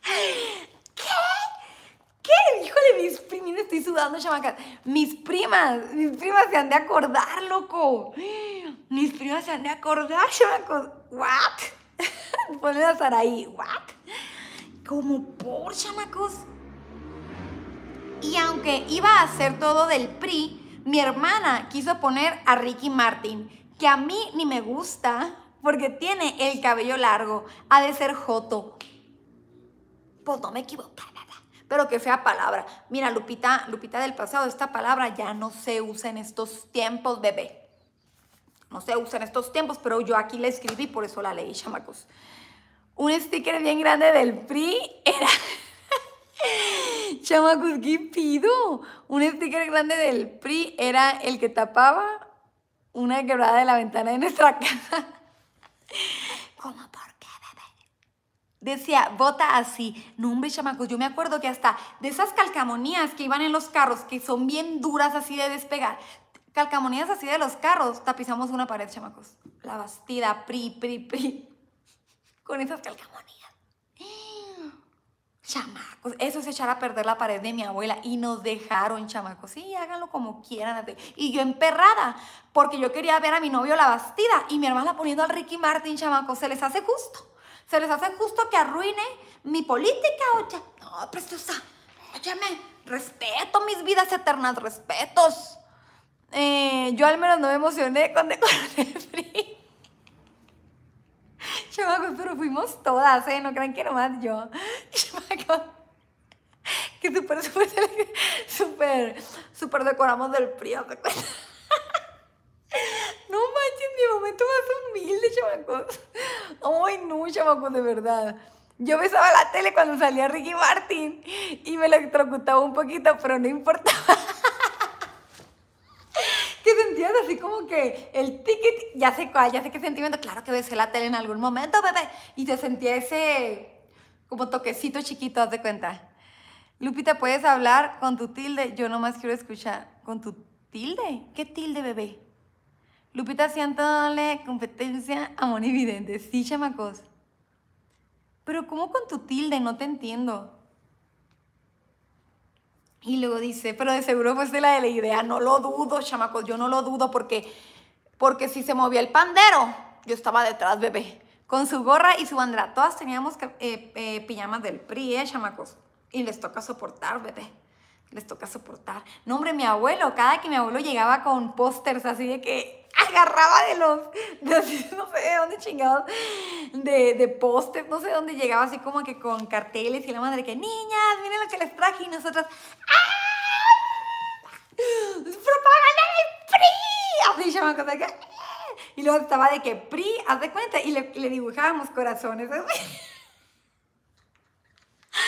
¿Qué? ¿Qué? Híjole, mis primas, estoy sudando, chamacas. Mis primas, mis primas se han de acordar, loco. Mis primas se han de acordar, chamacos. ¿What? Poner a ahí. ¿what? ¿Cómo por, chamacos. Y aunque iba a hacer todo del PRI, mi hermana quiso poner a Ricky Martin, que a mí ni me gusta porque tiene el cabello largo, ha de ser joto pues no me equivoco, pero qué fea palabra. Mira, Lupita, Lupita del pasado, esta palabra ya no se usa en estos tiempos, bebé. No se usa en estos tiempos, pero yo aquí la escribí, por eso la leí, chamacos. Un sticker bien grande del PRI era... chamacos, ¿qué pido? Un sticker grande del PRI era el que tapaba una quebrada de la ventana de nuestra casa. Decía, bota así. No, hombre, chamacos, yo me acuerdo que hasta de esas calcamonías que iban en los carros, que son bien duras así de despegar, calcamonías así de los carros, tapizamos una pared, chamacos. La bastida, pri, pri, pri. Con esas calcamonías. Chamacos, eso es echar a perder la pared de mi abuela y nos dejaron, chamacos. Sí, háganlo como quieran. Y yo emperrada, porque yo quería ver a mi novio la bastida y mi hermana poniendo al Ricky Martin, chamacos. Se les hace justo. Se les hace justo que arruine mi política, oye. No, preciosa. Óyeme, respeto mis vidas eternas, respetos. Eh, yo al menos no me emocioné con el frío. Chamacos, pero fuimos todas, ¿eh? No crean que más yo. Chamaco, Que súper, súper, súper, súper decoramos del frío, ¿te tú vas humilde, chamacos. Ay, no, chamacos, de verdad. Yo besaba la tele cuando salía Ricky Martin y me electrocutaba un poquito, pero no importaba. ¿Qué sentías así como que el ticket, ya sé cuál, ya sé qué sentimiento. Claro que besé la tele en algún momento, bebé. Y te sentía ese como toquecito chiquito, haz de cuenta. Lupita, ¿puedes hablar con tu tilde? Yo nomás quiero escuchar. ¿Con tu tilde? ¿Qué tilde, bebé? Lupita darle competencia a Monividente. Sí, chamacos. Pero ¿cómo con tu tilde? No te entiendo. Y luego dice, pero de seguro fue la de la idea. No lo dudo, chamacos. Yo no lo dudo porque, porque si se movía el pandero, yo estaba detrás, bebé. Con su gorra y su bandera. Todas teníamos eh, eh, pijamas del PRI, ¿eh, chamacos? Y les toca soportar, bebé les toca soportar. No, hombre, mi abuelo, cada que mi abuelo llegaba con pósters así de que agarraba de los, no sé de dónde chingados, de, de postes, no sé dónde llegaba así como que con carteles y la madre que, niñas, miren lo que les traje y nosotras, ¡ah! ¡Propaganda de PRI! Así llaman cosas que, ah". y luego estaba de que PRI, haz de cuenta, y le, dibujábamos corazones. ¿eh? Así.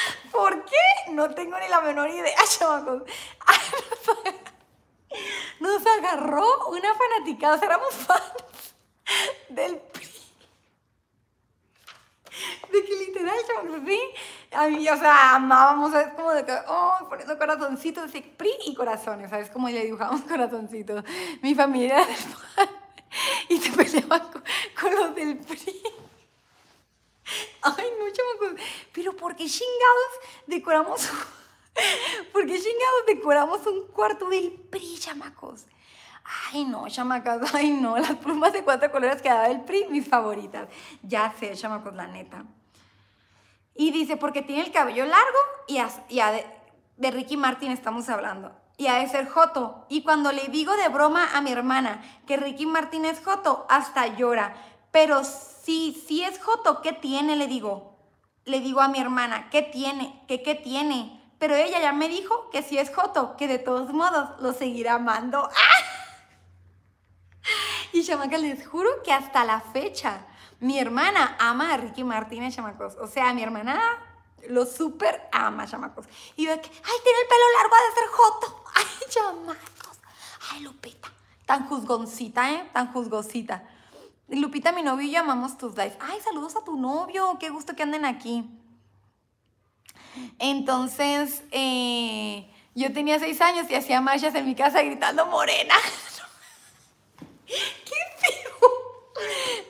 ¿Por qué? No tengo ni la menor idea, chamacos. Ah, nos agarró una fanaticada, o sea, éramos fans del PRI. De que literal, yo sí, a mí, o sea, amábamos, ¿sabes? Como de que, oh, poniendo corazoncitos, de PRI y corazones, ¿sabes? Como le dibujamos corazoncitos. Mi familia era del PAN y te peleaban con, con los del PRI. Ay, no, chamacos. Pues, pero ¿por chingados decoramos porque qué chingados decoramos un cuarto del PRI, chamacos? Ay, no, chamacas, ay, no, las plumas de cuatro colores que daba el PRI, mis favoritas. Ya sé, chamacos, la neta. Y dice, porque tiene el cabello largo y, de, Ricky Martin estamos hablando. Y ha de ser Joto. Y cuando le digo de broma a mi hermana que Ricky Martin es Joto, hasta llora. Pero si si es Joto, ¿qué tiene? Le digo. Le digo a mi hermana, ¿qué tiene? ¿Qué, qué tiene? Pero ella ya me dijo que si es Joto, que de todos modos lo seguirá amando. ¡Ah! Y chamaco les juro que hasta la fecha, mi hermana ama a Ricky Martínez, chamacos. O sea, mi hermana lo súper ama, chamacos. Y yo que, ay, tiene el pelo largo, de ser Joto. Ay, chamacos. Ay, Lupita. Tan juzgoncita, ¿eh? Tan juzgosita. Lupita, mi novio y yo amamos tus lives. Ay, saludos a tu novio. Qué gusto que anden aquí. Entonces, eh, yo tenía seis años y hacía marchas en mi casa gritando morena. ¡Qué feo!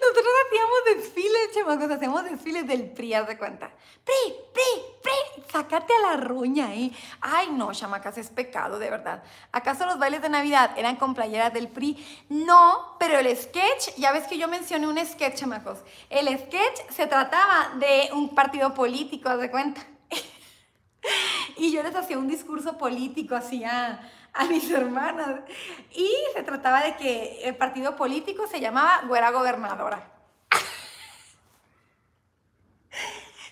Nosotros hacíamos desfiles, chamacos, hacíamos desfiles del PRI, haz de cuenta. ¡PRI, PRI, PRI! Sácate a la ruña, ahí. ¿eh? Ay, no, chamacas, es pecado, de verdad. ¿Acaso los bailes de Navidad eran con playeras del PRI? No, pero el sketch, ya ves que yo mencioné un sketch, chamacos. El sketch se trataba de un partido político, haz de cuenta. y yo les hacía un discurso político así a, mis hermanas. Y se trataba de que el partido político se llamaba Güera Gobernadora.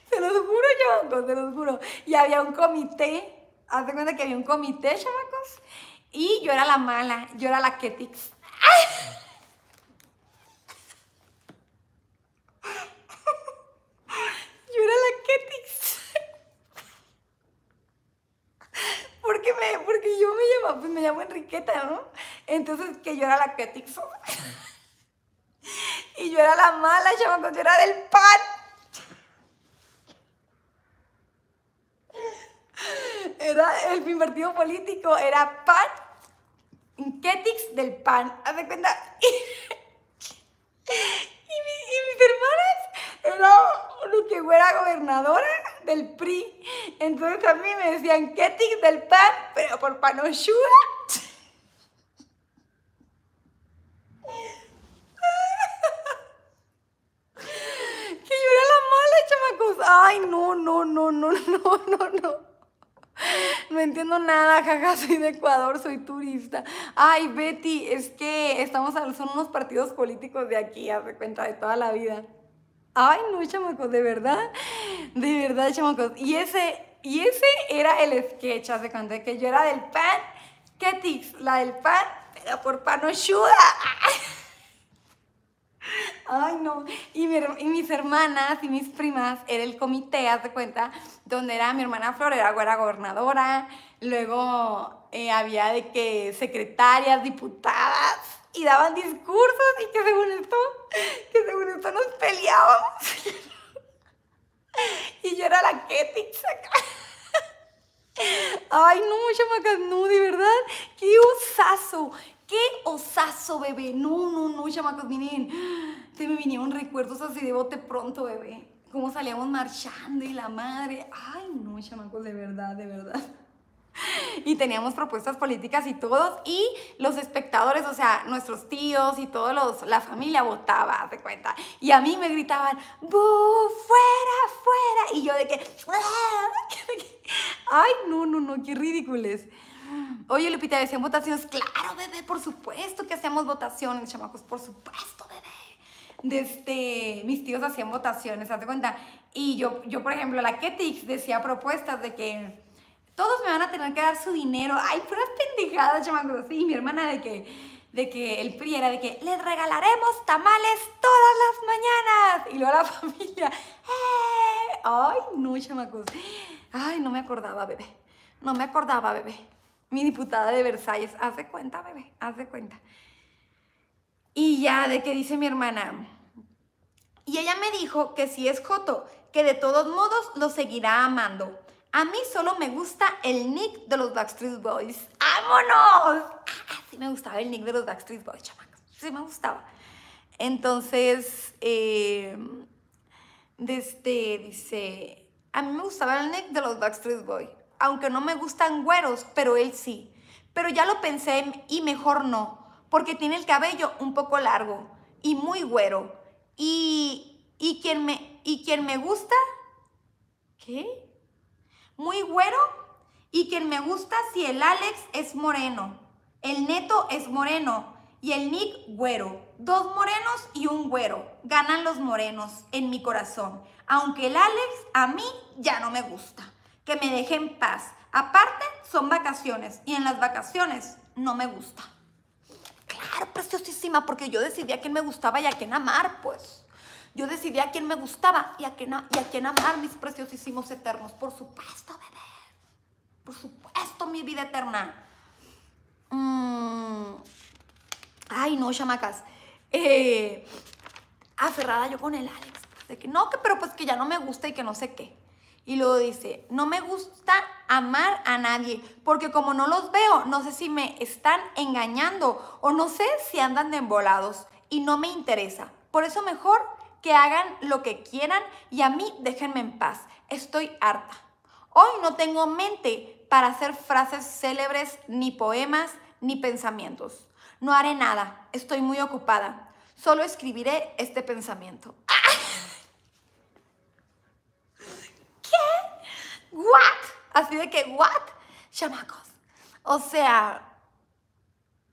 se los juro, yo, se los juro. Y había un comité, haz cuenta que había un comité, chavacos? y yo era la mala, yo era la Ketix. Pues me llamo Enriqueta, ¿no? Entonces, que yo era la Ketix y yo era la mala, chamaco, yo era del pan. Era el, mi partido político, era PAN, Ketix del PAN, haz de cuenta. Y, mis hermanas, era lo que era gobernadora del PRI. Entonces a mí me decían, ¿qué del PAN? Pero por Panoshura. que yo era la mala, chamacos. Ay, no, no, no, no, no, no, no. No entiendo nada, jaja, soy de Ecuador, soy turista. Ay, Betty, es que estamos, son unos partidos políticos de aquí, hace cuenta de toda la vida. Ay, no, chamacos, de verdad, de verdad, chamacos. Y ese, y ese era el sketch, hace cuenta que yo era del pan, ¿qué tics? La del pan, pero por pan no ayuda. Ay, no. Y, mis hermanas y mis primas, era el comité, hace de cuenta, donde era mi hermana Flor, era, era gobernadora, luego eh, había de que secretarias, diputadas, y daban discursos y que según esto, que según esto nos peleábamos. y yo era la Ketix Ay, no, chamacas, no, de verdad. ¡Qué osazo! ¡Qué osazo, bebé! No, no, no, chamacos, miren. te me vinieron recuerdos así de bote pronto, bebé. Cómo salíamos marchando y la madre. Ay, no, chamacos, de verdad, de verdad. y teníamos propuestas políticas y todos, y los espectadores, o sea, nuestros tíos y todos los, la familia votaba, de cuenta. Y a mí me gritaban, fuera, fuera! Y yo de que, ¡ay, no, no, no, qué ridículos! Oye, Lupita, ¿decían votaciones? Claro, bebé, por supuesto que hacíamos votaciones, chamacos, por supuesto, bebé. Desde, este, mis tíos hacían votaciones, hazte cuenta. Y yo, yo, por ejemplo, la Ketix decía propuestas de que todos me van a tener que dar su dinero. Ay, puras pendejadas, chamacos. Sí, mi hermana de que, de que el PRI era de que les regalaremos tamales todas las mañanas. Y luego la familia, eh". Ay, no, chamacos. Ay, no me acordaba, bebé. No me acordaba, bebé. Mi diputada de Versalles, haz de cuenta, bebé, haz de cuenta. Y ya, de que dice mi hermana. Y ella me dijo que si es Joto, que de todos modos lo seguirá amando. A mí solo me gusta el nick de los Backstreet Boys. ¡Vámonos! Ah, sí me gustaba el nick de los Backstreet Boys, chamacos. Sí me gustaba. Entonces, desde, em, este, dice, a mí me gustaba el nick de los Backstreet Boys. Aunque no me gustan güeros, pero él sí. Pero ya lo pensé y mejor no, porque tiene el cabello un poco largo y muy güero. Y, y, me, y quien me gusta... ¿Qué? muy güero y quien me gusta si el Alex es moreno, el Neto es moreno y el Nick güero. Dos morenos y un güero. Ganan los morenos en mi corazón. Aunque el Alex a mí ya no me gusta. Que me deje en paz. Aparte, son vacaciones y en las vacaciones no me gusta. Claro, preciosísima, porque yo decidí a quién me gustaba y a quién amar, pues. Yo decidí a quién me gustaba y a quién, amar, mis preciosísimos eternos. Por supuesto, bebé. Por supuesto, mi vida eterna. Mm. Ay, no, chamacas. Eh, aferrada yo con el Alex. De que no, que, pero pues que ya no me gusta y que no sé qué. Y luego dice, no me gusta amar a nadie, porque como no los veo, no sé si me están engañando o no sé si andan de embolados y no me interesa. Por eso mejor que hagan lo que quieran y a mí déjenme en paz. Estoy harta. Hoy no tengo mente para hacer frases célebres, ni poemas, ni pensamientos. No haré nada, estoy muy ocupada. Solo escribiré este pensamiento. ¿Qué? ¿What? Así de que, ¿what? Chamacos. O sea,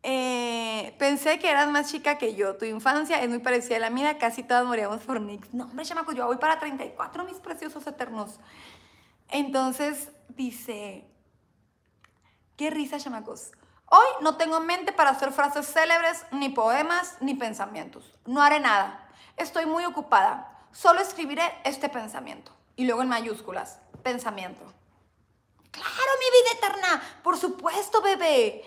eh, pensé que eras más chica que yo. Tu infancia es muy parecida a la mía. Casi todas moríamos por Nick. No, hombre, chamacos, yo voy para 34, mis preciosos eternos. Entonces dice, qué risa, chamacos. Hoy no tengo mente para hacer frases célebres, ni poemas, ni pensamientos. No haré nada. Estoy muy ocupada. Solo escribiré este pensamiento. Y luego en mayúsculas, pensamiento. Claro, mi vida eterna. Por supuesto, bebé.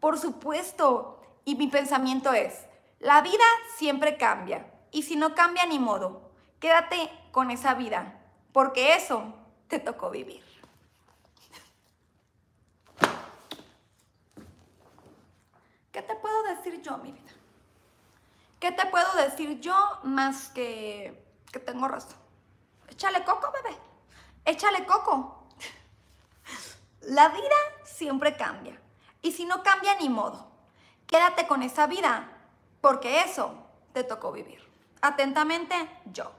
Por supuesto. Y mi pensamiento es, la vida siempre cambia. Y si no cambia, ni modo. Quédate con esa vida, porque eso te tocó vivir. ¿Qué te puedo decir yo, mi vida? ¿Qué te puedo decir yo más que que tengo razón? Échale coco, bebé. Échale coco. La vida siempre cambia. Y si no cambia, ni modo. Quédate con esa vida, porque eso te tocó vivir. Atentamente, yo,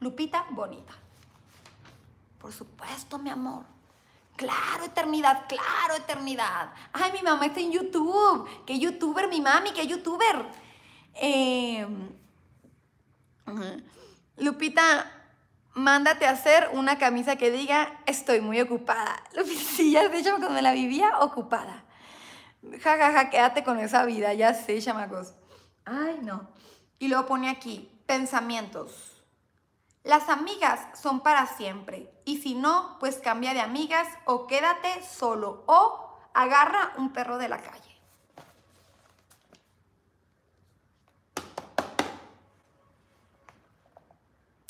Lupita Bonita. Por supuesto, mi amor. Claro, eternidad, claro, eternidad. Ay, mi mamá está en YouTube. Qué youtuber, mi mami, qué youtuber. Em, Lupita, mándate a hacer una camisa que diga estoy muy ocupada. Lupita, sí, ya de hecho cuando la vivía, ocupada. Ja, ja, ja, quédate con esa vida, ya sé, chamacos. Ay, no. Y luego pone aquí, pensamientos. Las amigas son para siempre. Y si no, pues cambia de amigas o quédate solo o agarra un perro de la calle.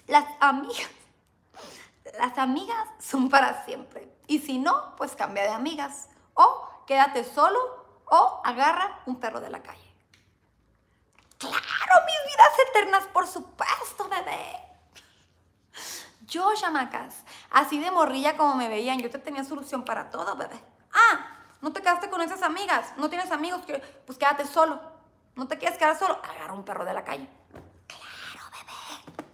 Las amigas, las amigas son para siempre. Y si no, pues cambia de amigas o quédate solo o agarra un perro de la calle. Claro, mis vidas eternas, por supuesto, bebé. Yo, chamacas, así de morrilla como me veían, yo te tenía solución para todo, bebé. Ah, no te quedaste con esas amigas, no tienes amigos, pues quédate solo. No te quieres quedar solo, agarra un perro de la calle. Claro, bebé.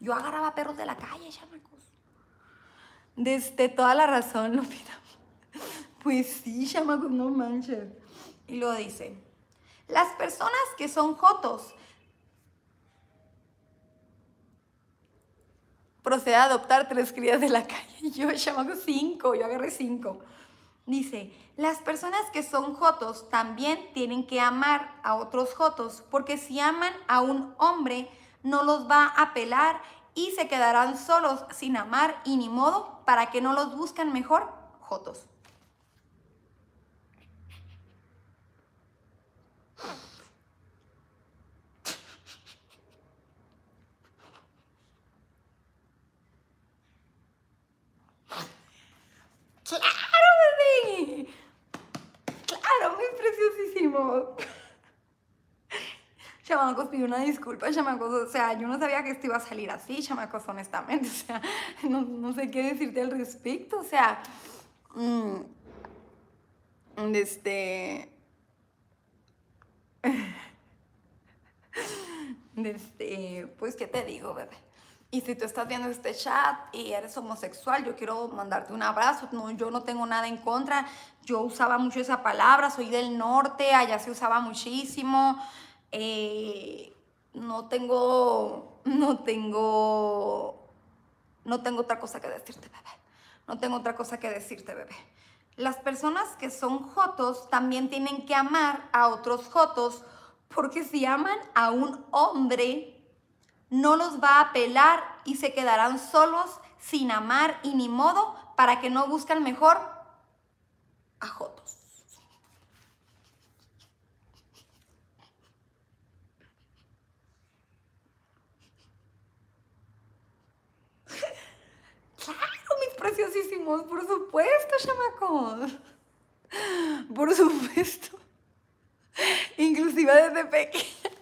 Yo agarraba perros de la calle, chamacos. Desde toda la razón, Lupita. Pues sí, chamacos, no manches. Y luego dice, las personas que son jotos procede a adoptar tres crías de la calle. Yo llamado cinco, yo agarré cinco. Dice, las personas que son jotos también tienen que amar a otros jotos, porque si aman a un hombre, no los va a apelar y se quedarán solos sin amar y ni modo, ¿para que no los buscan mejor? Jotos. Chamaco, chamacos, una disculpa, chamacos, o sea, yo no sabía que esto iba a salir así, chamacos, honestamente, o sea, no, sé qué decirte al respecto, o sea, mm, este... Este, pues, ¿qué te digo, bebé? Y si tú estás viendo este chat y eres homosexual, yo quiero mandarte un abrazo. No, yo no tengo nada en contra. Yo usaba mucho esa palabra, soy del norte, allá se usaba muchísimo. Eh, no tengo, no tengo, no tengo otra cosa que decirte, bebé. No tengo otra cosa que decirte, bebé. Las personas que son jotos también tienen que amar a otros jotos, porque si aman a un hombre, no los va a pelar y se quedarán solos sin amar y ni modo para que no buscan mejor a Jotos. Claro, mis preciosísimos, por supuesto, chamacos. Por supuesto. Inclusive desde pequeña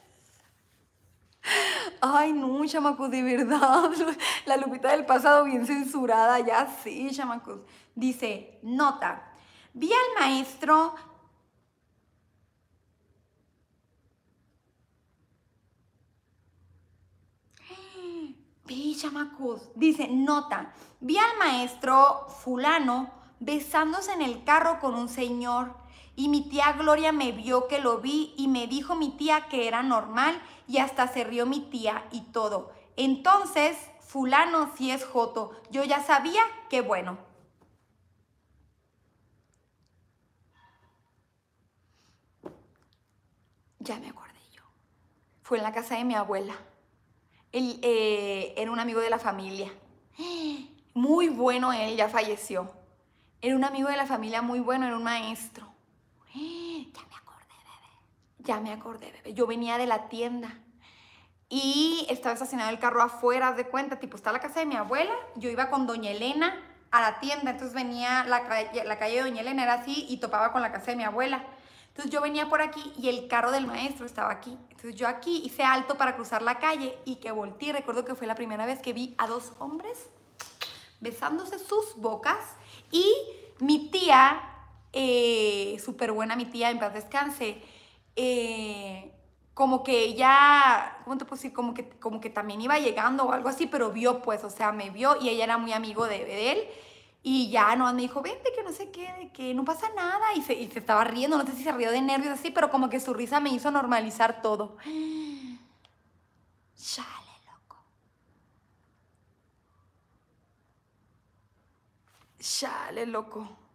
Ay, no, chamacos, de verdad. La Lupita del pasado bien censurada, ya sí, chamacos. Dice, nota, vi al maestro Vi, chamacos. Dice, nota, vi al maestro fulano besándose en el carro con un señor y mi tía Gloria me vio que lo vi y me dijo mi tía que era normal y hasta se rió mi tía y todo. Entonces, fulano si es joto. Yo ya sabía que bueno. Ya me acordé yo. Fue en la casa de mi abuela. Eh, era un amigo de la familia. Muy bueno él, ya falleció. Era un amigo de la familia muy bueno, era un maestro. Ya me acordé, bebé. Ya me acordé, bebé. Yo venía de la tienda y estaba estacionado el carro afuera, de cuenta, tipo, está la casa de mi abuela, yo iba con doña Elena a la tienda, entonces venía la calle, la calle de doña Elena, era así, y topaba con la casa de mi abuela. Entonces yo venía por aquí y el carro del maestro estaba aquí. Entonces yo aquí hice alto para cruzar la calle y que volteé. Recuerdo que fue la primera vez que vi a dos hombres besándose sus bocas y mi tía eh, súper buena mi tía, en paz descanse, eh, como que ella, ¿cómo te puedo decir? Como que, como que también iba llegando o algo así, pero vio pues, o sea, me vio y ella era muy amigo de, él. Y ya no me dijo, vente, que no sé qué, que no pasa nada. Y se, estaba riendo, no sé si se rió de nervios así, pero como que su risa me hizo normalizar todo. Chale, loco. Chale, loco.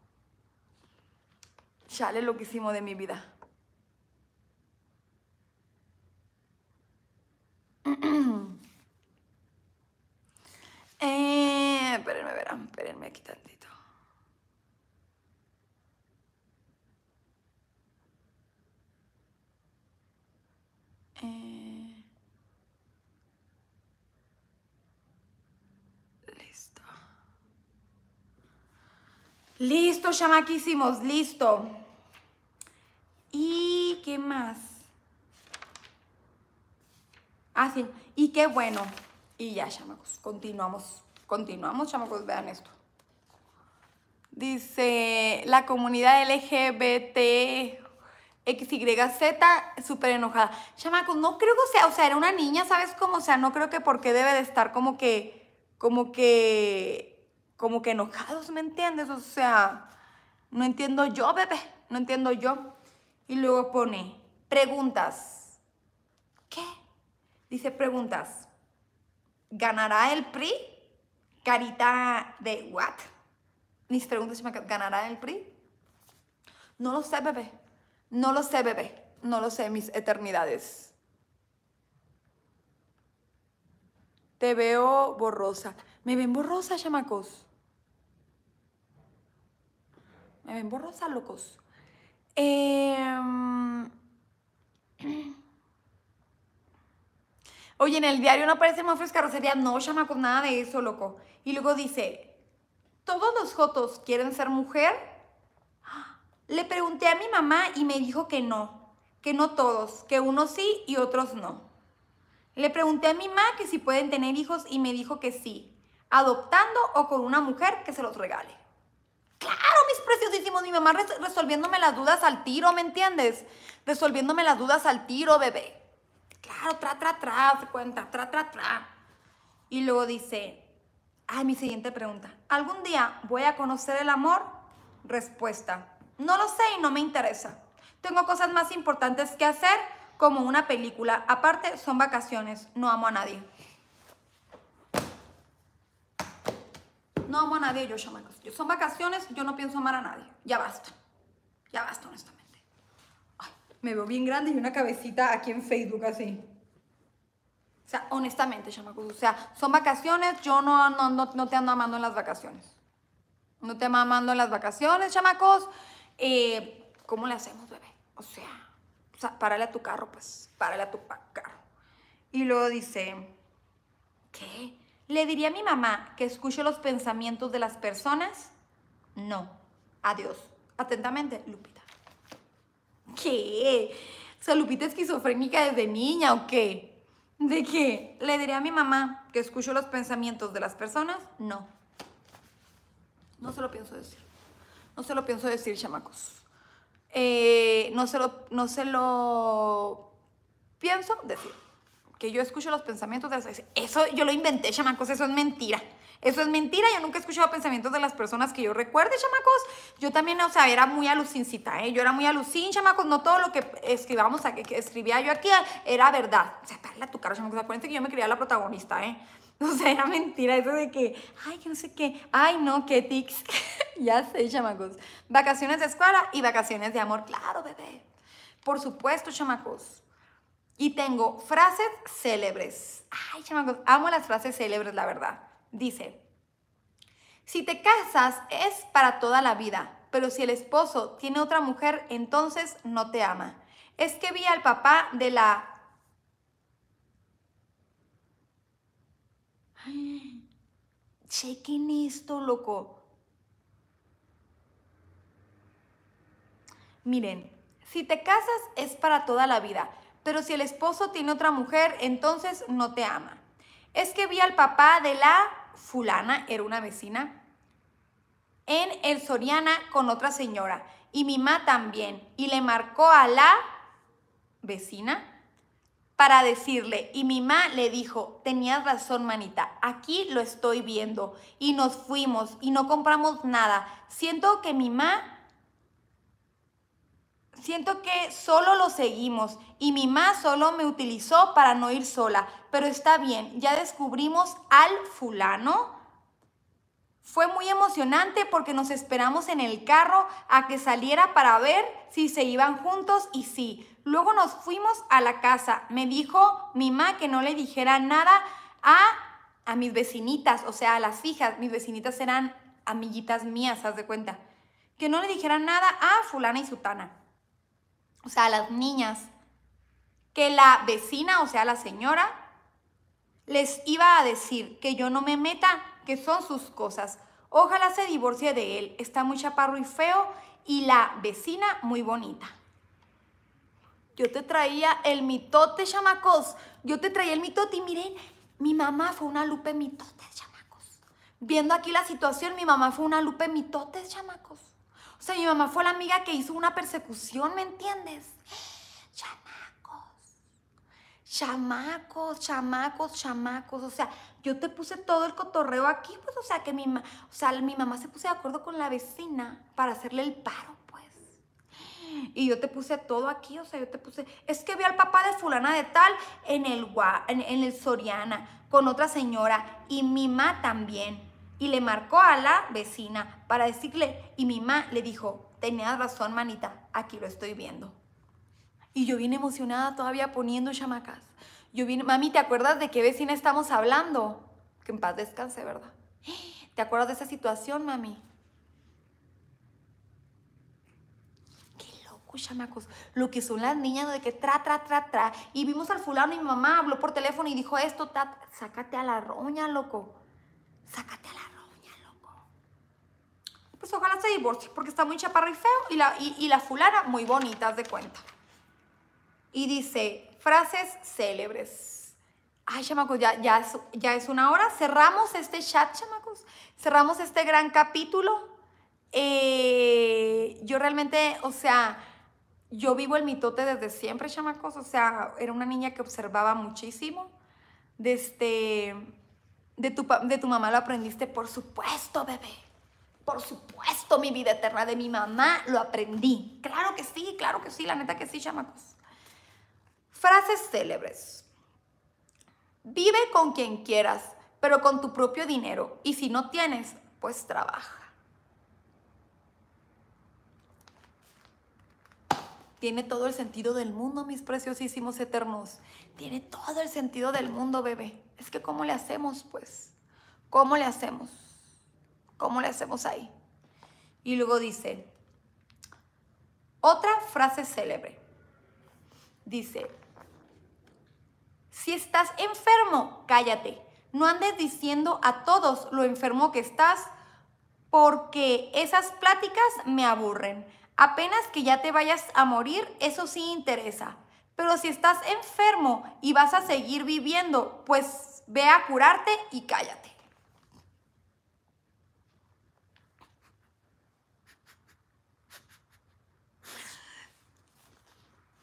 Chale lo que hicimos de mi vida. eh, espérenme, verán, espérenme aquí tantito. Eh, listo. Listo, chamaquísimos, listo. ¿Y qué más? Ah, sí. Y qué bueno. Y ya, chamacos. Continuamos. Continuamos, chamacos. Vean esto. Dice la comunidad LGBT XYZ súper enojada. Chamacos, no creo que sea, o sea, era una niña, ¿sabes cómo? O sea, no creo que porque debe de estar como que, como que, como que enojados, ¿me entiendes? O sea, no entiendo yo, bebé, no entiendo yo. Y luego pone preguntas. ¿Qué? Dice preguntas. ¿Ganará el PRI? Carita de what? Mis preguntas se me ¿ganará el PRI? No lo sé, bebé. No lo sé, bebé. No lo sé, mis eternidades. Te veo borrosa. ¿Me ven borrosa, chamacos? ¿Me ven borrosa, locos? Em, oye, en el diario no aparece fresca carrocería. No, llama con nada de eso, loco. Y luego dice, ¿todos los jotos quieren ser mujer? Le pregunté a mi mamá y me dijo que no, que no todos, que unos sí y otros no. Le pregunté a mi mamá que si pueden tener hijos y me dijo que sí, adoptando o con una mujer que se los regale. Claro, mis preciosísimos, mi mamá resolviéndome las dudas al tiro, ¿me entiendes? Resolviéndome las dudas al tiro, bebé. Claro, tra, tra, tra, se cuenta, tra, tra, tra. Y luego dice, ay, mi siguiente pregunta. ¿Algún día voy a conocer el amor? Respuesta, no lo sé y no me interesa. Tengo cosas más importantes que hacer, como una película. Aparte, son vacaciones, no amo a nadie. No amo a nadie, yo chamacos. Son vacaciones, yo no pienso amar a nadie. Ya basta. Ya basta, honestamente. me veo bien grande y una cabecita aquí en Facebook así. O sea, honestamente, chamacos. O sea, son vacaciones, yo no, no, te ando amando en las vacaciones. No te ando amando en las vacaciones, chamacos. Eh, ¿Cómo le hacemos, bebé? O sea, parale a tu carro, pues. Párale a tu carro. Y luego dice, ¿qué? ¿Le diría a mi mamá que escucho los pensamientos de las personas? No. Adiós. Atentamente, Lupita. ¿Qué? O sea, Lupita es esquizofrénica desde niña o qué? ¿De qué? ¿Le diría a mi mamá que escucho los pensamientos de las personas? No. No se lo pienso decir. No se lo pienso decir, chamacos. Eh, no, se lo, no se lo pienso decir que yo escucho los pensamientos de las... Eso yo lo inventé, chamacos, eso es mentira. Eso es mentira, yo nunca he escuchado pensamientos de las personas que yo recuerde, chamacos. Yo también, o sea, era muy alucincita, ¿eh? Yo era muy alucin, chamacos. No todo lo que escribamos, que escribía yo aquí era verdad. O sea, a tu cara, chamacos. Acuérdense que yo me creía la protagonista, ¿eh? O sea, era mentira eso de que, ay, que no sé qué, ay, no, qué tics. ya sé, chamacos. Vacaciones de escuela y vacaciones de amor, claro, bebé. Por supuesto, chamacos. Y tengo frases célebres. Ay, chamacos, amo las frases célebres, la verdad. Dice, si te casas es para toda la vida, pero si el esposo tiene otra mujer, entonces no te ama. Es que vi al papá de la... chequen esto, loco. Miren, si te casas es para toda la vida, pero si el esposo tiene otra mujer, entonces no te ama. Es que vi al papá de la fulana, era una vecina, en el Soriana con otra señora y mi mamá también. Y le marcó a la vecina para decirle, y mi mamá le dijo, tenías razón, manita, aquí lo estoy viendo, y nos fuimos, y no compramos nada. Siento que mi mamá Siento que solo lo seguimos y mi mamá solo me utilizó para no ir sola, pero está bien, ya descubrimos al fulano. Fue muy emocionante porque nos esperamos en el carro a que saliera para ver si se iban juntos y sí. Luego nos fuimos a la casa. Me dijo mi mamá que no le dijera nada a, a mis vecinitas, o sea, a las fijas. Mis vecinitas eran amiguitas mías, haz de cuenta. Que no le dijera nada a fulana y sutana o sea, las niñas, que la vecina, o sea, la señora, les iba a decir que yo no me meta, que son sus cosas. Ojalá se divorcie de él. Está muy chaparro y feo y la vecina muy bonita. Yo te traía el mitote, chamacos. Yo te traía el mitote y miren, mi mamá fue una lupe mitote, chamacos. Viendo aquí la situación, mi mamá fue una lupe mitote, chamacos. O sea, mi mamá fue la amiga que hizo una persecución, ¿me entiendes? Chamacos. Chamacos, chamacos, chamacos. O sea, yo te puse todo el cotorreo aquí, pues, o sea, que mi, ma o sea, mi mamá se puse de acuerdo con la vecina para hacerle el paro, pues. Y yo te puse todo aquí, o sea, yo te puse, es que vi al papá de fulana de tal en el, en, en el Soriana con otra señora y mi mamá también y le marcó a la vecina para decirle, y mi mamá le dijo, tenías razón, manita, aquí lo estoy viendo. Y yo vine emocionada todavía poniendo chamacas. Yo vine, mami, ¿te acuerdas de qué vecina estamos hablando? Que en paz descanse, ¿verdad? ¿Te acuerdas de esa situación, mami? Qué chamacos, lo que son las niñas de que tra, tra, tra, tra. Y vimos al fulano y mi mamá habló por teléfono y dijo esto, Tat, sácate a la roña, loco. Sácate a la pues ojalá se divorcie porque está muy chaparra y feo y la, la fulana muy bonita de cuenta. Y dice, frases célebres. Ay, chamacos, ya, ya, es, una hora. Cerramos este chat, chamacos. Cerramos este gran capítulo. Eh, yo realmente, o sea, yo vivo el mitote desde siempre, chamacos. O sea, era una niña que observaba muchísimo. de, este, tu, de tu mamá lo aprendiste, por supuesto, bebé. Por supuesto, mi vida eterna de mi mamá lo aprendí. Claro que sí, claro que sí, la neta que sí, chamacos. Frases célebres. Vive con quien quieras, pero con tu propio dinero. Y si no tienes, pues trabaja. Tiene todo el sentido del mundo, mis preciosísimos eternos. Tiene todo el sentido del mundo, bebé. Es que ¿cómo le hacemos, pues? ¿Cómo le hacemos? ¿Cómo le hacemos ahí? Y luego dice, otra frase célebre. Dice, si estás enfermo, cállate. No andes diciendo a todos lo enfermo que estás, porque esas pláticas me aburren. Apenas que ya te vayas a morir, eso sí interesa. Pero si estás enfermo y vas a seguir viviendo, pues ve a curarte y cállate.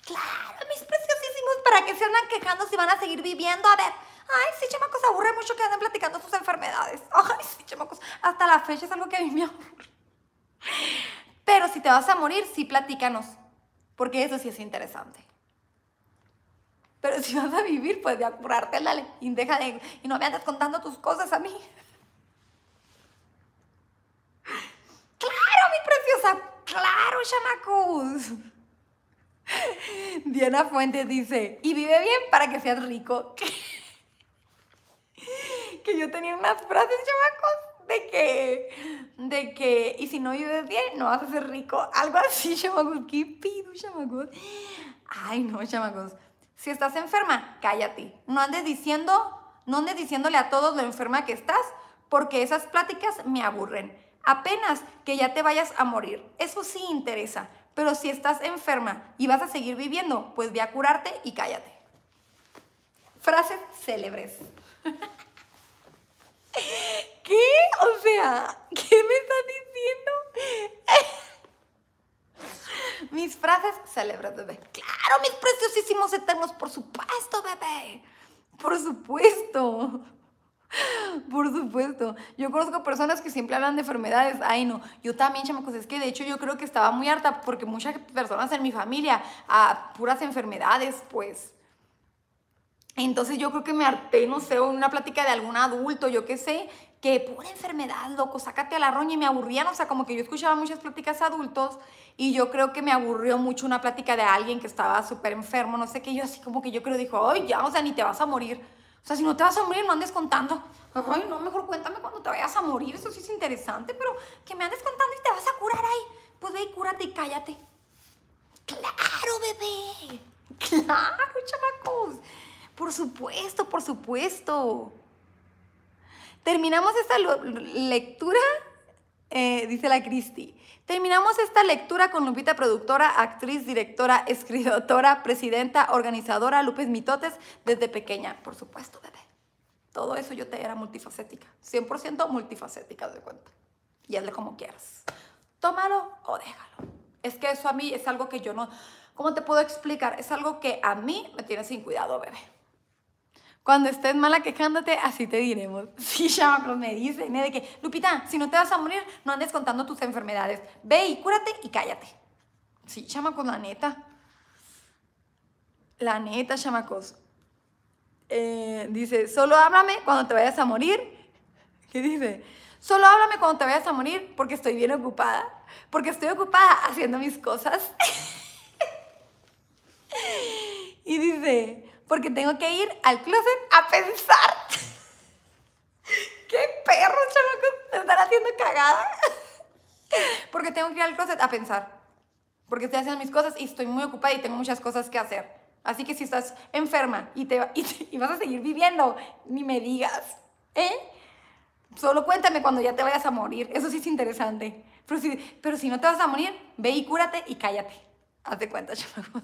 Claro, mis preciosísimos, ¿para que se andan quejando si van a seguir viviendo? A ver, ay, sí, chamacos, aburre mucho que anden platicando sus enfermedades. Ay, sí, chamacos, hasta la fecha es algo que a mí me aburre. Pero si te vas a morir, sí platícanos, porque eso sí es interesante. Pero si vas a vivir, pues de apurarte dale, y deja de, y no me andas contando tus cosas a mí. Claro, mi preciosa, claro, chamacos. Diana Fuentes dice, y vive bien para que seas rico. que yo tenía unas frases, chamacos, de que, de que, y si no vives bien, no vas a ser rico. Algo así, chamacos. ¿Qué pido, Ay, no, chamacos. Si estás enferma, cállate. No andes diciendo, no andes diciéndole a todos lo enferma que estás, porque esas pláticas me aburren. Apenas que ya te vayas a morir. Eso sí interesa pero si estás enferma y vas a seguir viviendo, pues ve a curarte y cállate. Frases célebres. ¿Qué? O sea, ¿qué me estás diciendo? mis frases célebres, bebé. Claro, mis preciosísimos eternos, por supuesto, bebé. Por supuesto. Por supuesto. Yo conozco personas que siempre hablan de enfermedades. Ay, no. Yo también, chamacos. Es que de hecho yo creo que estaba muy harta porque muchas personas en mi familia, a puras enfermedades, pues. Entonces yo creo que me harté, no sé, una plática de algún adulto, yo qué sé, que pura enfermedad, loco, sácate a la roña y me aburrían, o sea, como que yo escuchaba muchas pláticas adultos y yo creo que me aburrió mucho una plática de alguien que estaba súper enfermo, no sé qué, yo así como que yo creo, dijo, ay, ya, o sea, ni te vas a morir. O sea, si no te vas a morir, no andes contando. Ay, no, mejor cuéntame cuando te vayas a morir, eso sí es interesante, pero que me andes contando y te vas a curar ahí. Pues ve y cúrate y cállate. Claro, bebé. Claro, chamacos. Por supuesto, por supuesto. Terminamos esta lectura, eh, dice la Cristi. Terminamos esta lectura con Lupita, productora, actriz, directora, escritora, presidenta, organizadora, Lupes Mitotes, desde pequeña, por supuesto, bebé. Todo eso yo te era multifacética, 100% multifacética, de cuenta. Y hazle como quieras. Tómalo o déjalo. Es que eso a mí es algo que yo no... ¿Cómo te puedo explicar? Es algo que a mí me tiene sin cuidado, bebé. Cuando estés mala quejándote, así te diremos. Sí, chamacos, me dice, me de que, Lupita, si no te vas a morir, no andes contando tus enfermedades. Ve y cúrate y cállate. Sí, chamacos, la neta. La neta, chamacos. Eh, dice, solo háblame cuando te vayas a morir. ¿Qué dice? Solo háblame cuando te vayas a morir porque estoy bien ocupada. Porque estoy ocupada haciendo mis cosas. y dice, porque tengo que ir al closet a pensar. ¡Qué perro, chavacos! Me están haciendo cagada. porque tengo que ir al closet a pensar. Porque estoy haciendo mis cosas y estoy muy ocupada y tengo muchas cosas que hacer. Así que si estás enferma y, te, y, vas a seguir viviendo, ni me digas. ¿Eh? Solo cuéntame cuando ya te vayas a morir. Eso sí es interesante. Pero si, pero si no te vas a morir, ve y cúrate y cállate. Hazte cuenta, chavacos.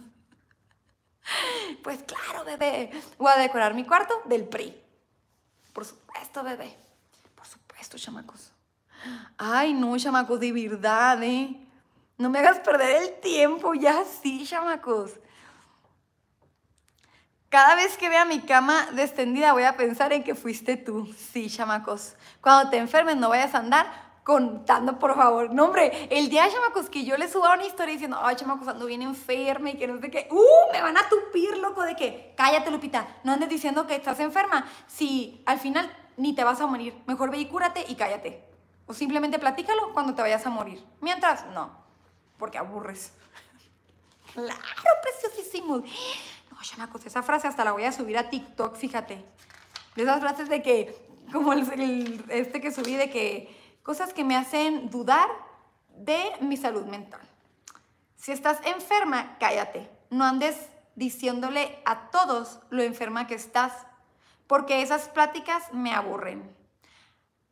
Pues claro, bebé. Voy a decorar mi cuarto del PRI. Por supuesto, bebé. Por supuesto, chamacos. Ay, no, chamacos, de verdad, ¿eh? No me hagas perder el tiempo, ya sí, chamacos. Cada vez que vea mi cama descendida voy a pensar en que fuiste tú. Sí, chamacos. Cuando te enfermes no vayas a andar contando, por favor. No, hombre, el día de chamacos que yo le suba una historia diciendo, ay, chamacos, ando bien enferma y que no sé qué, ¡uh! Me van a tupir, loco, de que, cállate, Lupita, no andes diciendo que estás enferma. Si al final ni te vas a morir, mejor ve y cúrate y cállate. O simplemente platícalo cuando te vayas a morir. Mientras, no, porque aburres. Claro, preciosísimo! No, chamacos, esa frase hasta la voy a subir a TikTok, fíjate. De esas frases de que, como este que subí de que cosas que me hacen dudar de mi salud mental. Si estás enferma, cállate. No andes diciéndole a todos lo enferma que estás, porque esas pláticas me aburren.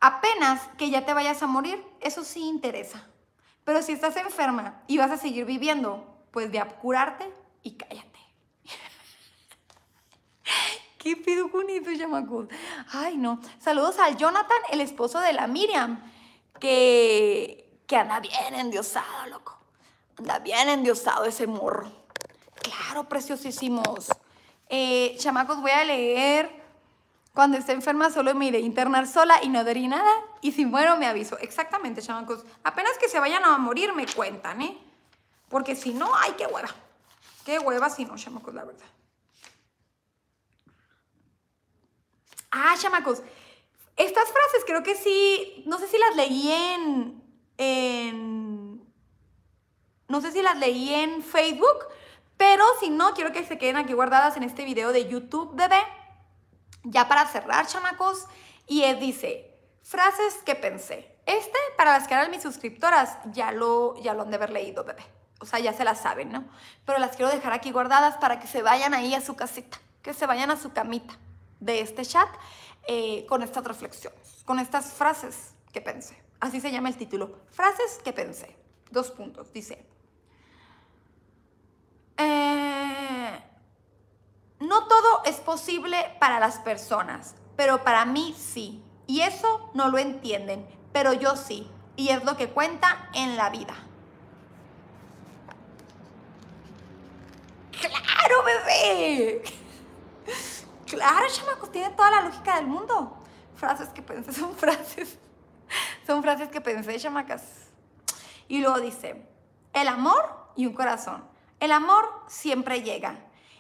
Apenas que ya te vayas a morir, eso sí interesa. Pero si estás enferma y vas a seguir viviendo, pues ve a curarte y cállate. ¿Qué pido bonito, Ay, no. Saludos al Jonathan, el esposo de la Miriam que, anda bien endiosado, loco. Anda bien endiosado ese morro. Claro, preciosísimos. Eh, chamacos, voy a leer. Cuando esté enferma solo me iré internar sola y no daré nada. Y si muero me aviso. Exactamente, chamacos. Apenas que se vayan a morir me cuentan, ¿eh? Porque si no, ay, qué hueva. Qué hueva si no, chamacos, la verdad. Ah, chamacos, estas frases creo que sí, no sé si las leí en, no sé si las leí en Facebook, pero si no, quiero que se queden aquí guardadas en este video de YouTube, bebé. Ya para cerrar, chamacos, y él dice, frases que pensé. Este, para las que eran mis suscriptoras, ya lo, ya lo han de haber leído, bebé. O sea, ya se las saben, ¿no? Pero las quiero dejar aquí guardadas para que se vayan ahí a su casita, que se vayan a su camita de este chat eh, con estas reflexiones, con estas frases que pensé. Así se llama el título, frases que pensé. Dos puntos, dice. Eh, no todo es posible para las personas, pero para mí sí. Y eso no lo entienden, pero yo sí. Y es lo que cuenta en la vida. ¡Claro, bebé! Claro, chamacos, tiene toda la lógica del mundo. Frases que pensé, son frases. Son frases que pensé, chamacas. Y luego dice, el amor y un corazón. El amor siempre llega.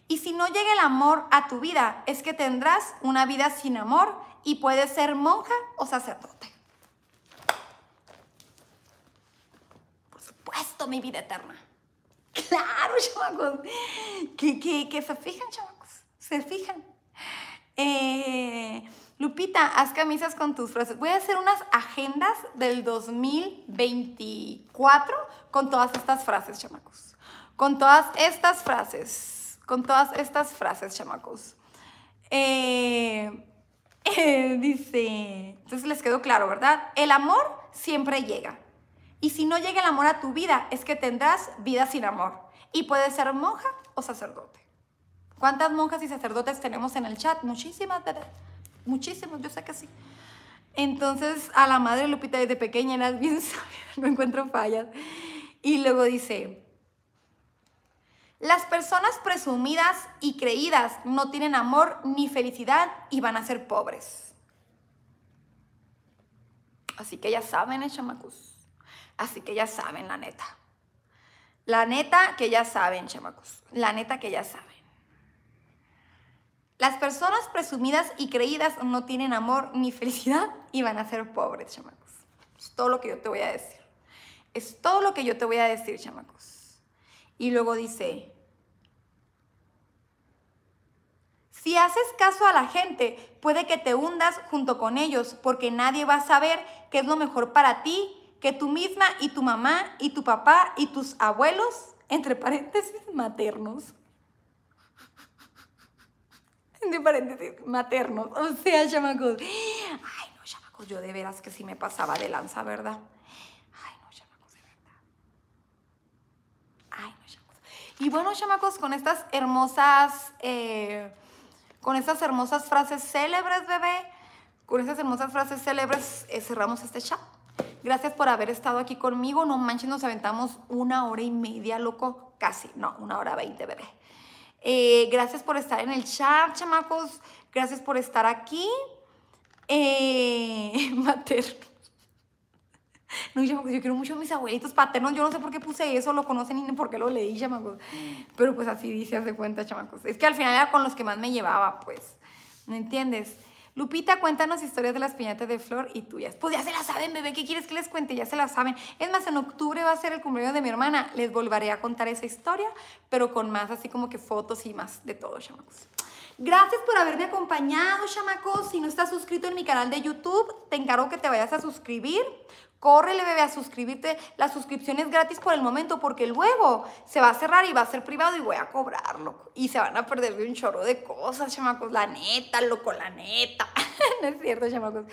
Y si no llega el amor a tu vida, es que tendrás una vida sin amor y puedes ser monja o sacerdote. Por supuesto, mi vida eterna. Claro, chamacos. que se fijan, chamacos. Se fijan. Eh, Lupita, haz camisas con tus frases. Voy a hacer unas agendas del 2024 con todas estas frases, chamacos. Con todas estas frases. Con todas estas frases, chamacos. Eh, eh, dice, entonces les quedó claro, ¿verdad? El amor siempre llega. Y si no llega el amor a tu vida, es que tendrás vida sin amor. Y puedes ser monja o sacerdote. ¿Cuántas monjas y sacerdotes tenemos en el chat? Muchísimas, ¿verdad? Muchísimas, yo sé que sí. Entonces, a la madre Lupita desde pequeña era bien sabia, no encuentro fallas. Y luego dice, las personas presumidas y creídas no tienen amor ni felicidad y van a ser pobres. Así que ya saben, eh, chamacos. Así que ya saben, la neta. La neta que ya saben, chamacos. La neta que ya saben. Las personas presumidas y creídas no tienen amor ni felicidad y van a ser pobres, chamacos. Es todo lo que yo te voy a decir. Es todo lo que yo te voy a decir, chamacos. Y luego dice, si haces caso a la gente, puede que te hundas junto con ellos porque nadie va a saber qué es lo mejor para ti, que tú misma y tu mamá y tu papá y tus abuelos, entre paréntesis, maternos de paréntesis, maternos, o sea, chamacos. Ay, no, chamacos, yo de veras que sí me pasaba de lanza, ¿verdad? Ay, no, chamacos, de verdad. Ay, no, chamacos. Y bueno, chamacos, con estas hermosas, eh, con estas hermosas frases célebres, bebé, con estas hermosas frases célebres, eh, cerramos este chat. Gracias por haber estado aquí conmigo. No manches, nos aventamos una hora y media, loco. Casi, no, una hora veinte, bebé. Eh, gracias por estar en el chat, chamacos. Gracias por estar aquí. Eh, materno. No, yo, yo quiero mucho a mis abuelitos paternos. Yo no sé por qué puse eso, lo conocen ni por qué lo leí, chamacos. Pero pues así dice, hace cuenta, chamacos. Es que al final era con los que más me llevaba, pues. ¿no entiendes? Lupita, cuéntanos historias de las piñatas de flor y tuyas. Pues ya se las saben, bebé, ¿qué quieres que les cuente? Ya se las saben. Es más, en octubre va a ser el cumpleaños de mi hermana. Les volveré a contar esa historia, pero con más así como que fotos y más de todo, chamacos. Gracias por haberme acompañado, chamacos. Si no estás suscrito en mi canal de YouTube, te encargo que te vayas a suscribir. Córrele, bebé, a suscribirte. La suscripción es gratis por el momento porque el huevo se va a cerrar y va a ser privado y voy a cobrarlo. Y se van a perder un chorro de cosas, chamacos. La neta, loco, la neta. no es cierto, chamacos.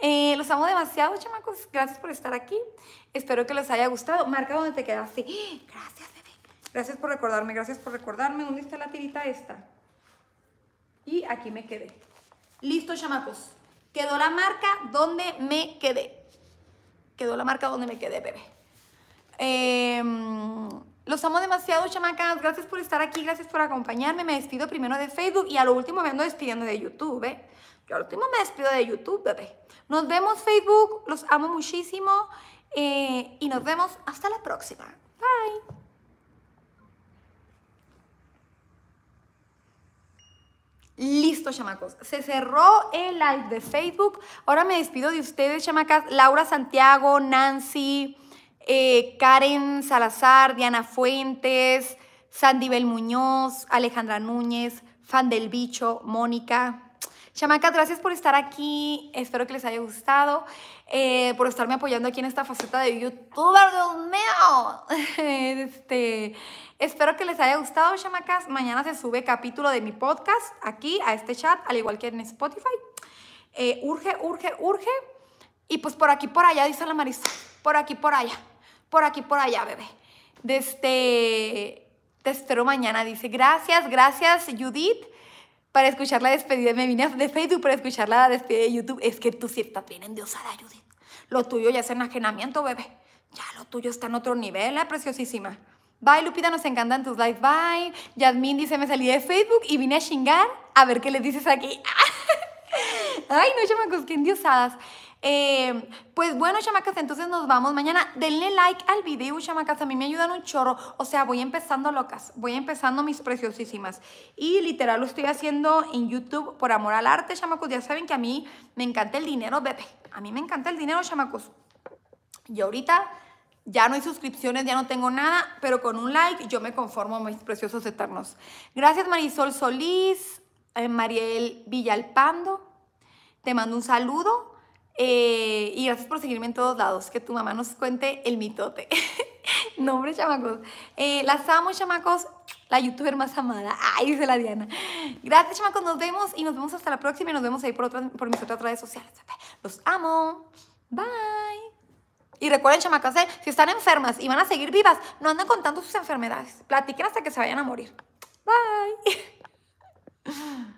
Eh, los amo demasiado, chamacos. Gracias por estar aquí. Espero que les haya gustado. Marca donde te quedaste. Gracias, bebé. Gracias por recordarme, gracias por recordarme. ¿Dónde está la tirita esta? Y aquí me quedé. Listo, chamacos. Quedó la marca donde me quedé quedó la marca donde me quedé, bebé. Em, los amo demasiado, chamacas. Gracias por estar aquí, gracias por acompañarme. Me despido primero de Facebook y a lo último me ando despidiendo de YouTube, ¿eh? Yo a lo último me despido de YouTube, bebé. Nos vemos, Facebook. Los amo muchísimo. Eh, y nos vemos hasta la próxima. Listo, chamacos. Se cerró el live de Facebook. Ahora me despido de ustedes, chamacas. Laura Santiago, Nancy, eh, Karen Salazar, Diana Fuentes, Bel Muñoz, Alejandra Núñez, Fan del Bicho, Mónica. Chamacas, gracias por estar aquí. Espero que les haya gustado. Eh, por estarme apoyando aquí en esta faceta de youtuber, Dios mío. Este, espero que les haya gustado, chamacas. Mañana se sube capítulo de mi podcast aquí a este chat, al igual que en Spotify. Eh, urge, urge, urge. Y pues por aquí, por allá, dice la Marisa. Por aquí, por allá. Por aquí, por allá, bebé. Desde, este, te espero mañana, dice. Gracias, gracias, Judith para escuchar la despedida. Me vine de Facebook para escuchar la despedida de YouTube. Es que tú sí estás bien endiosada, Judith. Lo tuyo ya es enajenamiento, bebé. Ya lo tuyo está en otro nivel, la preciosísima. Bye, Lupita, nos encantan tus lives. Bye. Yadmin dice, me salí de Facebook y vine a chingar a ver qué le dices aquí. Ay, no, chamacos, qué endiosadas. Em, pues bueno, chamacas, entonces nos vamos mañana. Denle like al video, chamacas. A mí me ayudan un chorro. O sea, voy empezando locas. Voy empezando mis preciosísimas. Y literal lo estoy haciendo en YouTube por amor al arte, chamacos. Ya saben que a mí me encanta el dinero, bebé. A mí me encanta el dinero, chamacos. Y ahorita ya no hay suscripciones, ya no tengo nada, pero con un like yo me conformo, mis preciosos eternos. Gracias Marisol Solís, eh, Mariel Villalpando. Te mando un saludo. Eh, y gracias por seguirme en todos lados. Que tu mamá nos cuente el mitote. Nombre, chamacos. Eh, las amo, chamacos. La youtuber más amada. Ay, dice la Diana. Gracias, chamacos. Nos vemos y nos vemos hasta la próxima. Y nos vemos ahí por, por mis otras redes sociales. Los amo. Bye. Y recuerden, chamacos, eh, si están enfermas y van a seguir vivas, no anden contando sus enfermedades. Platiquen hasta que se vayan a morir. Bye.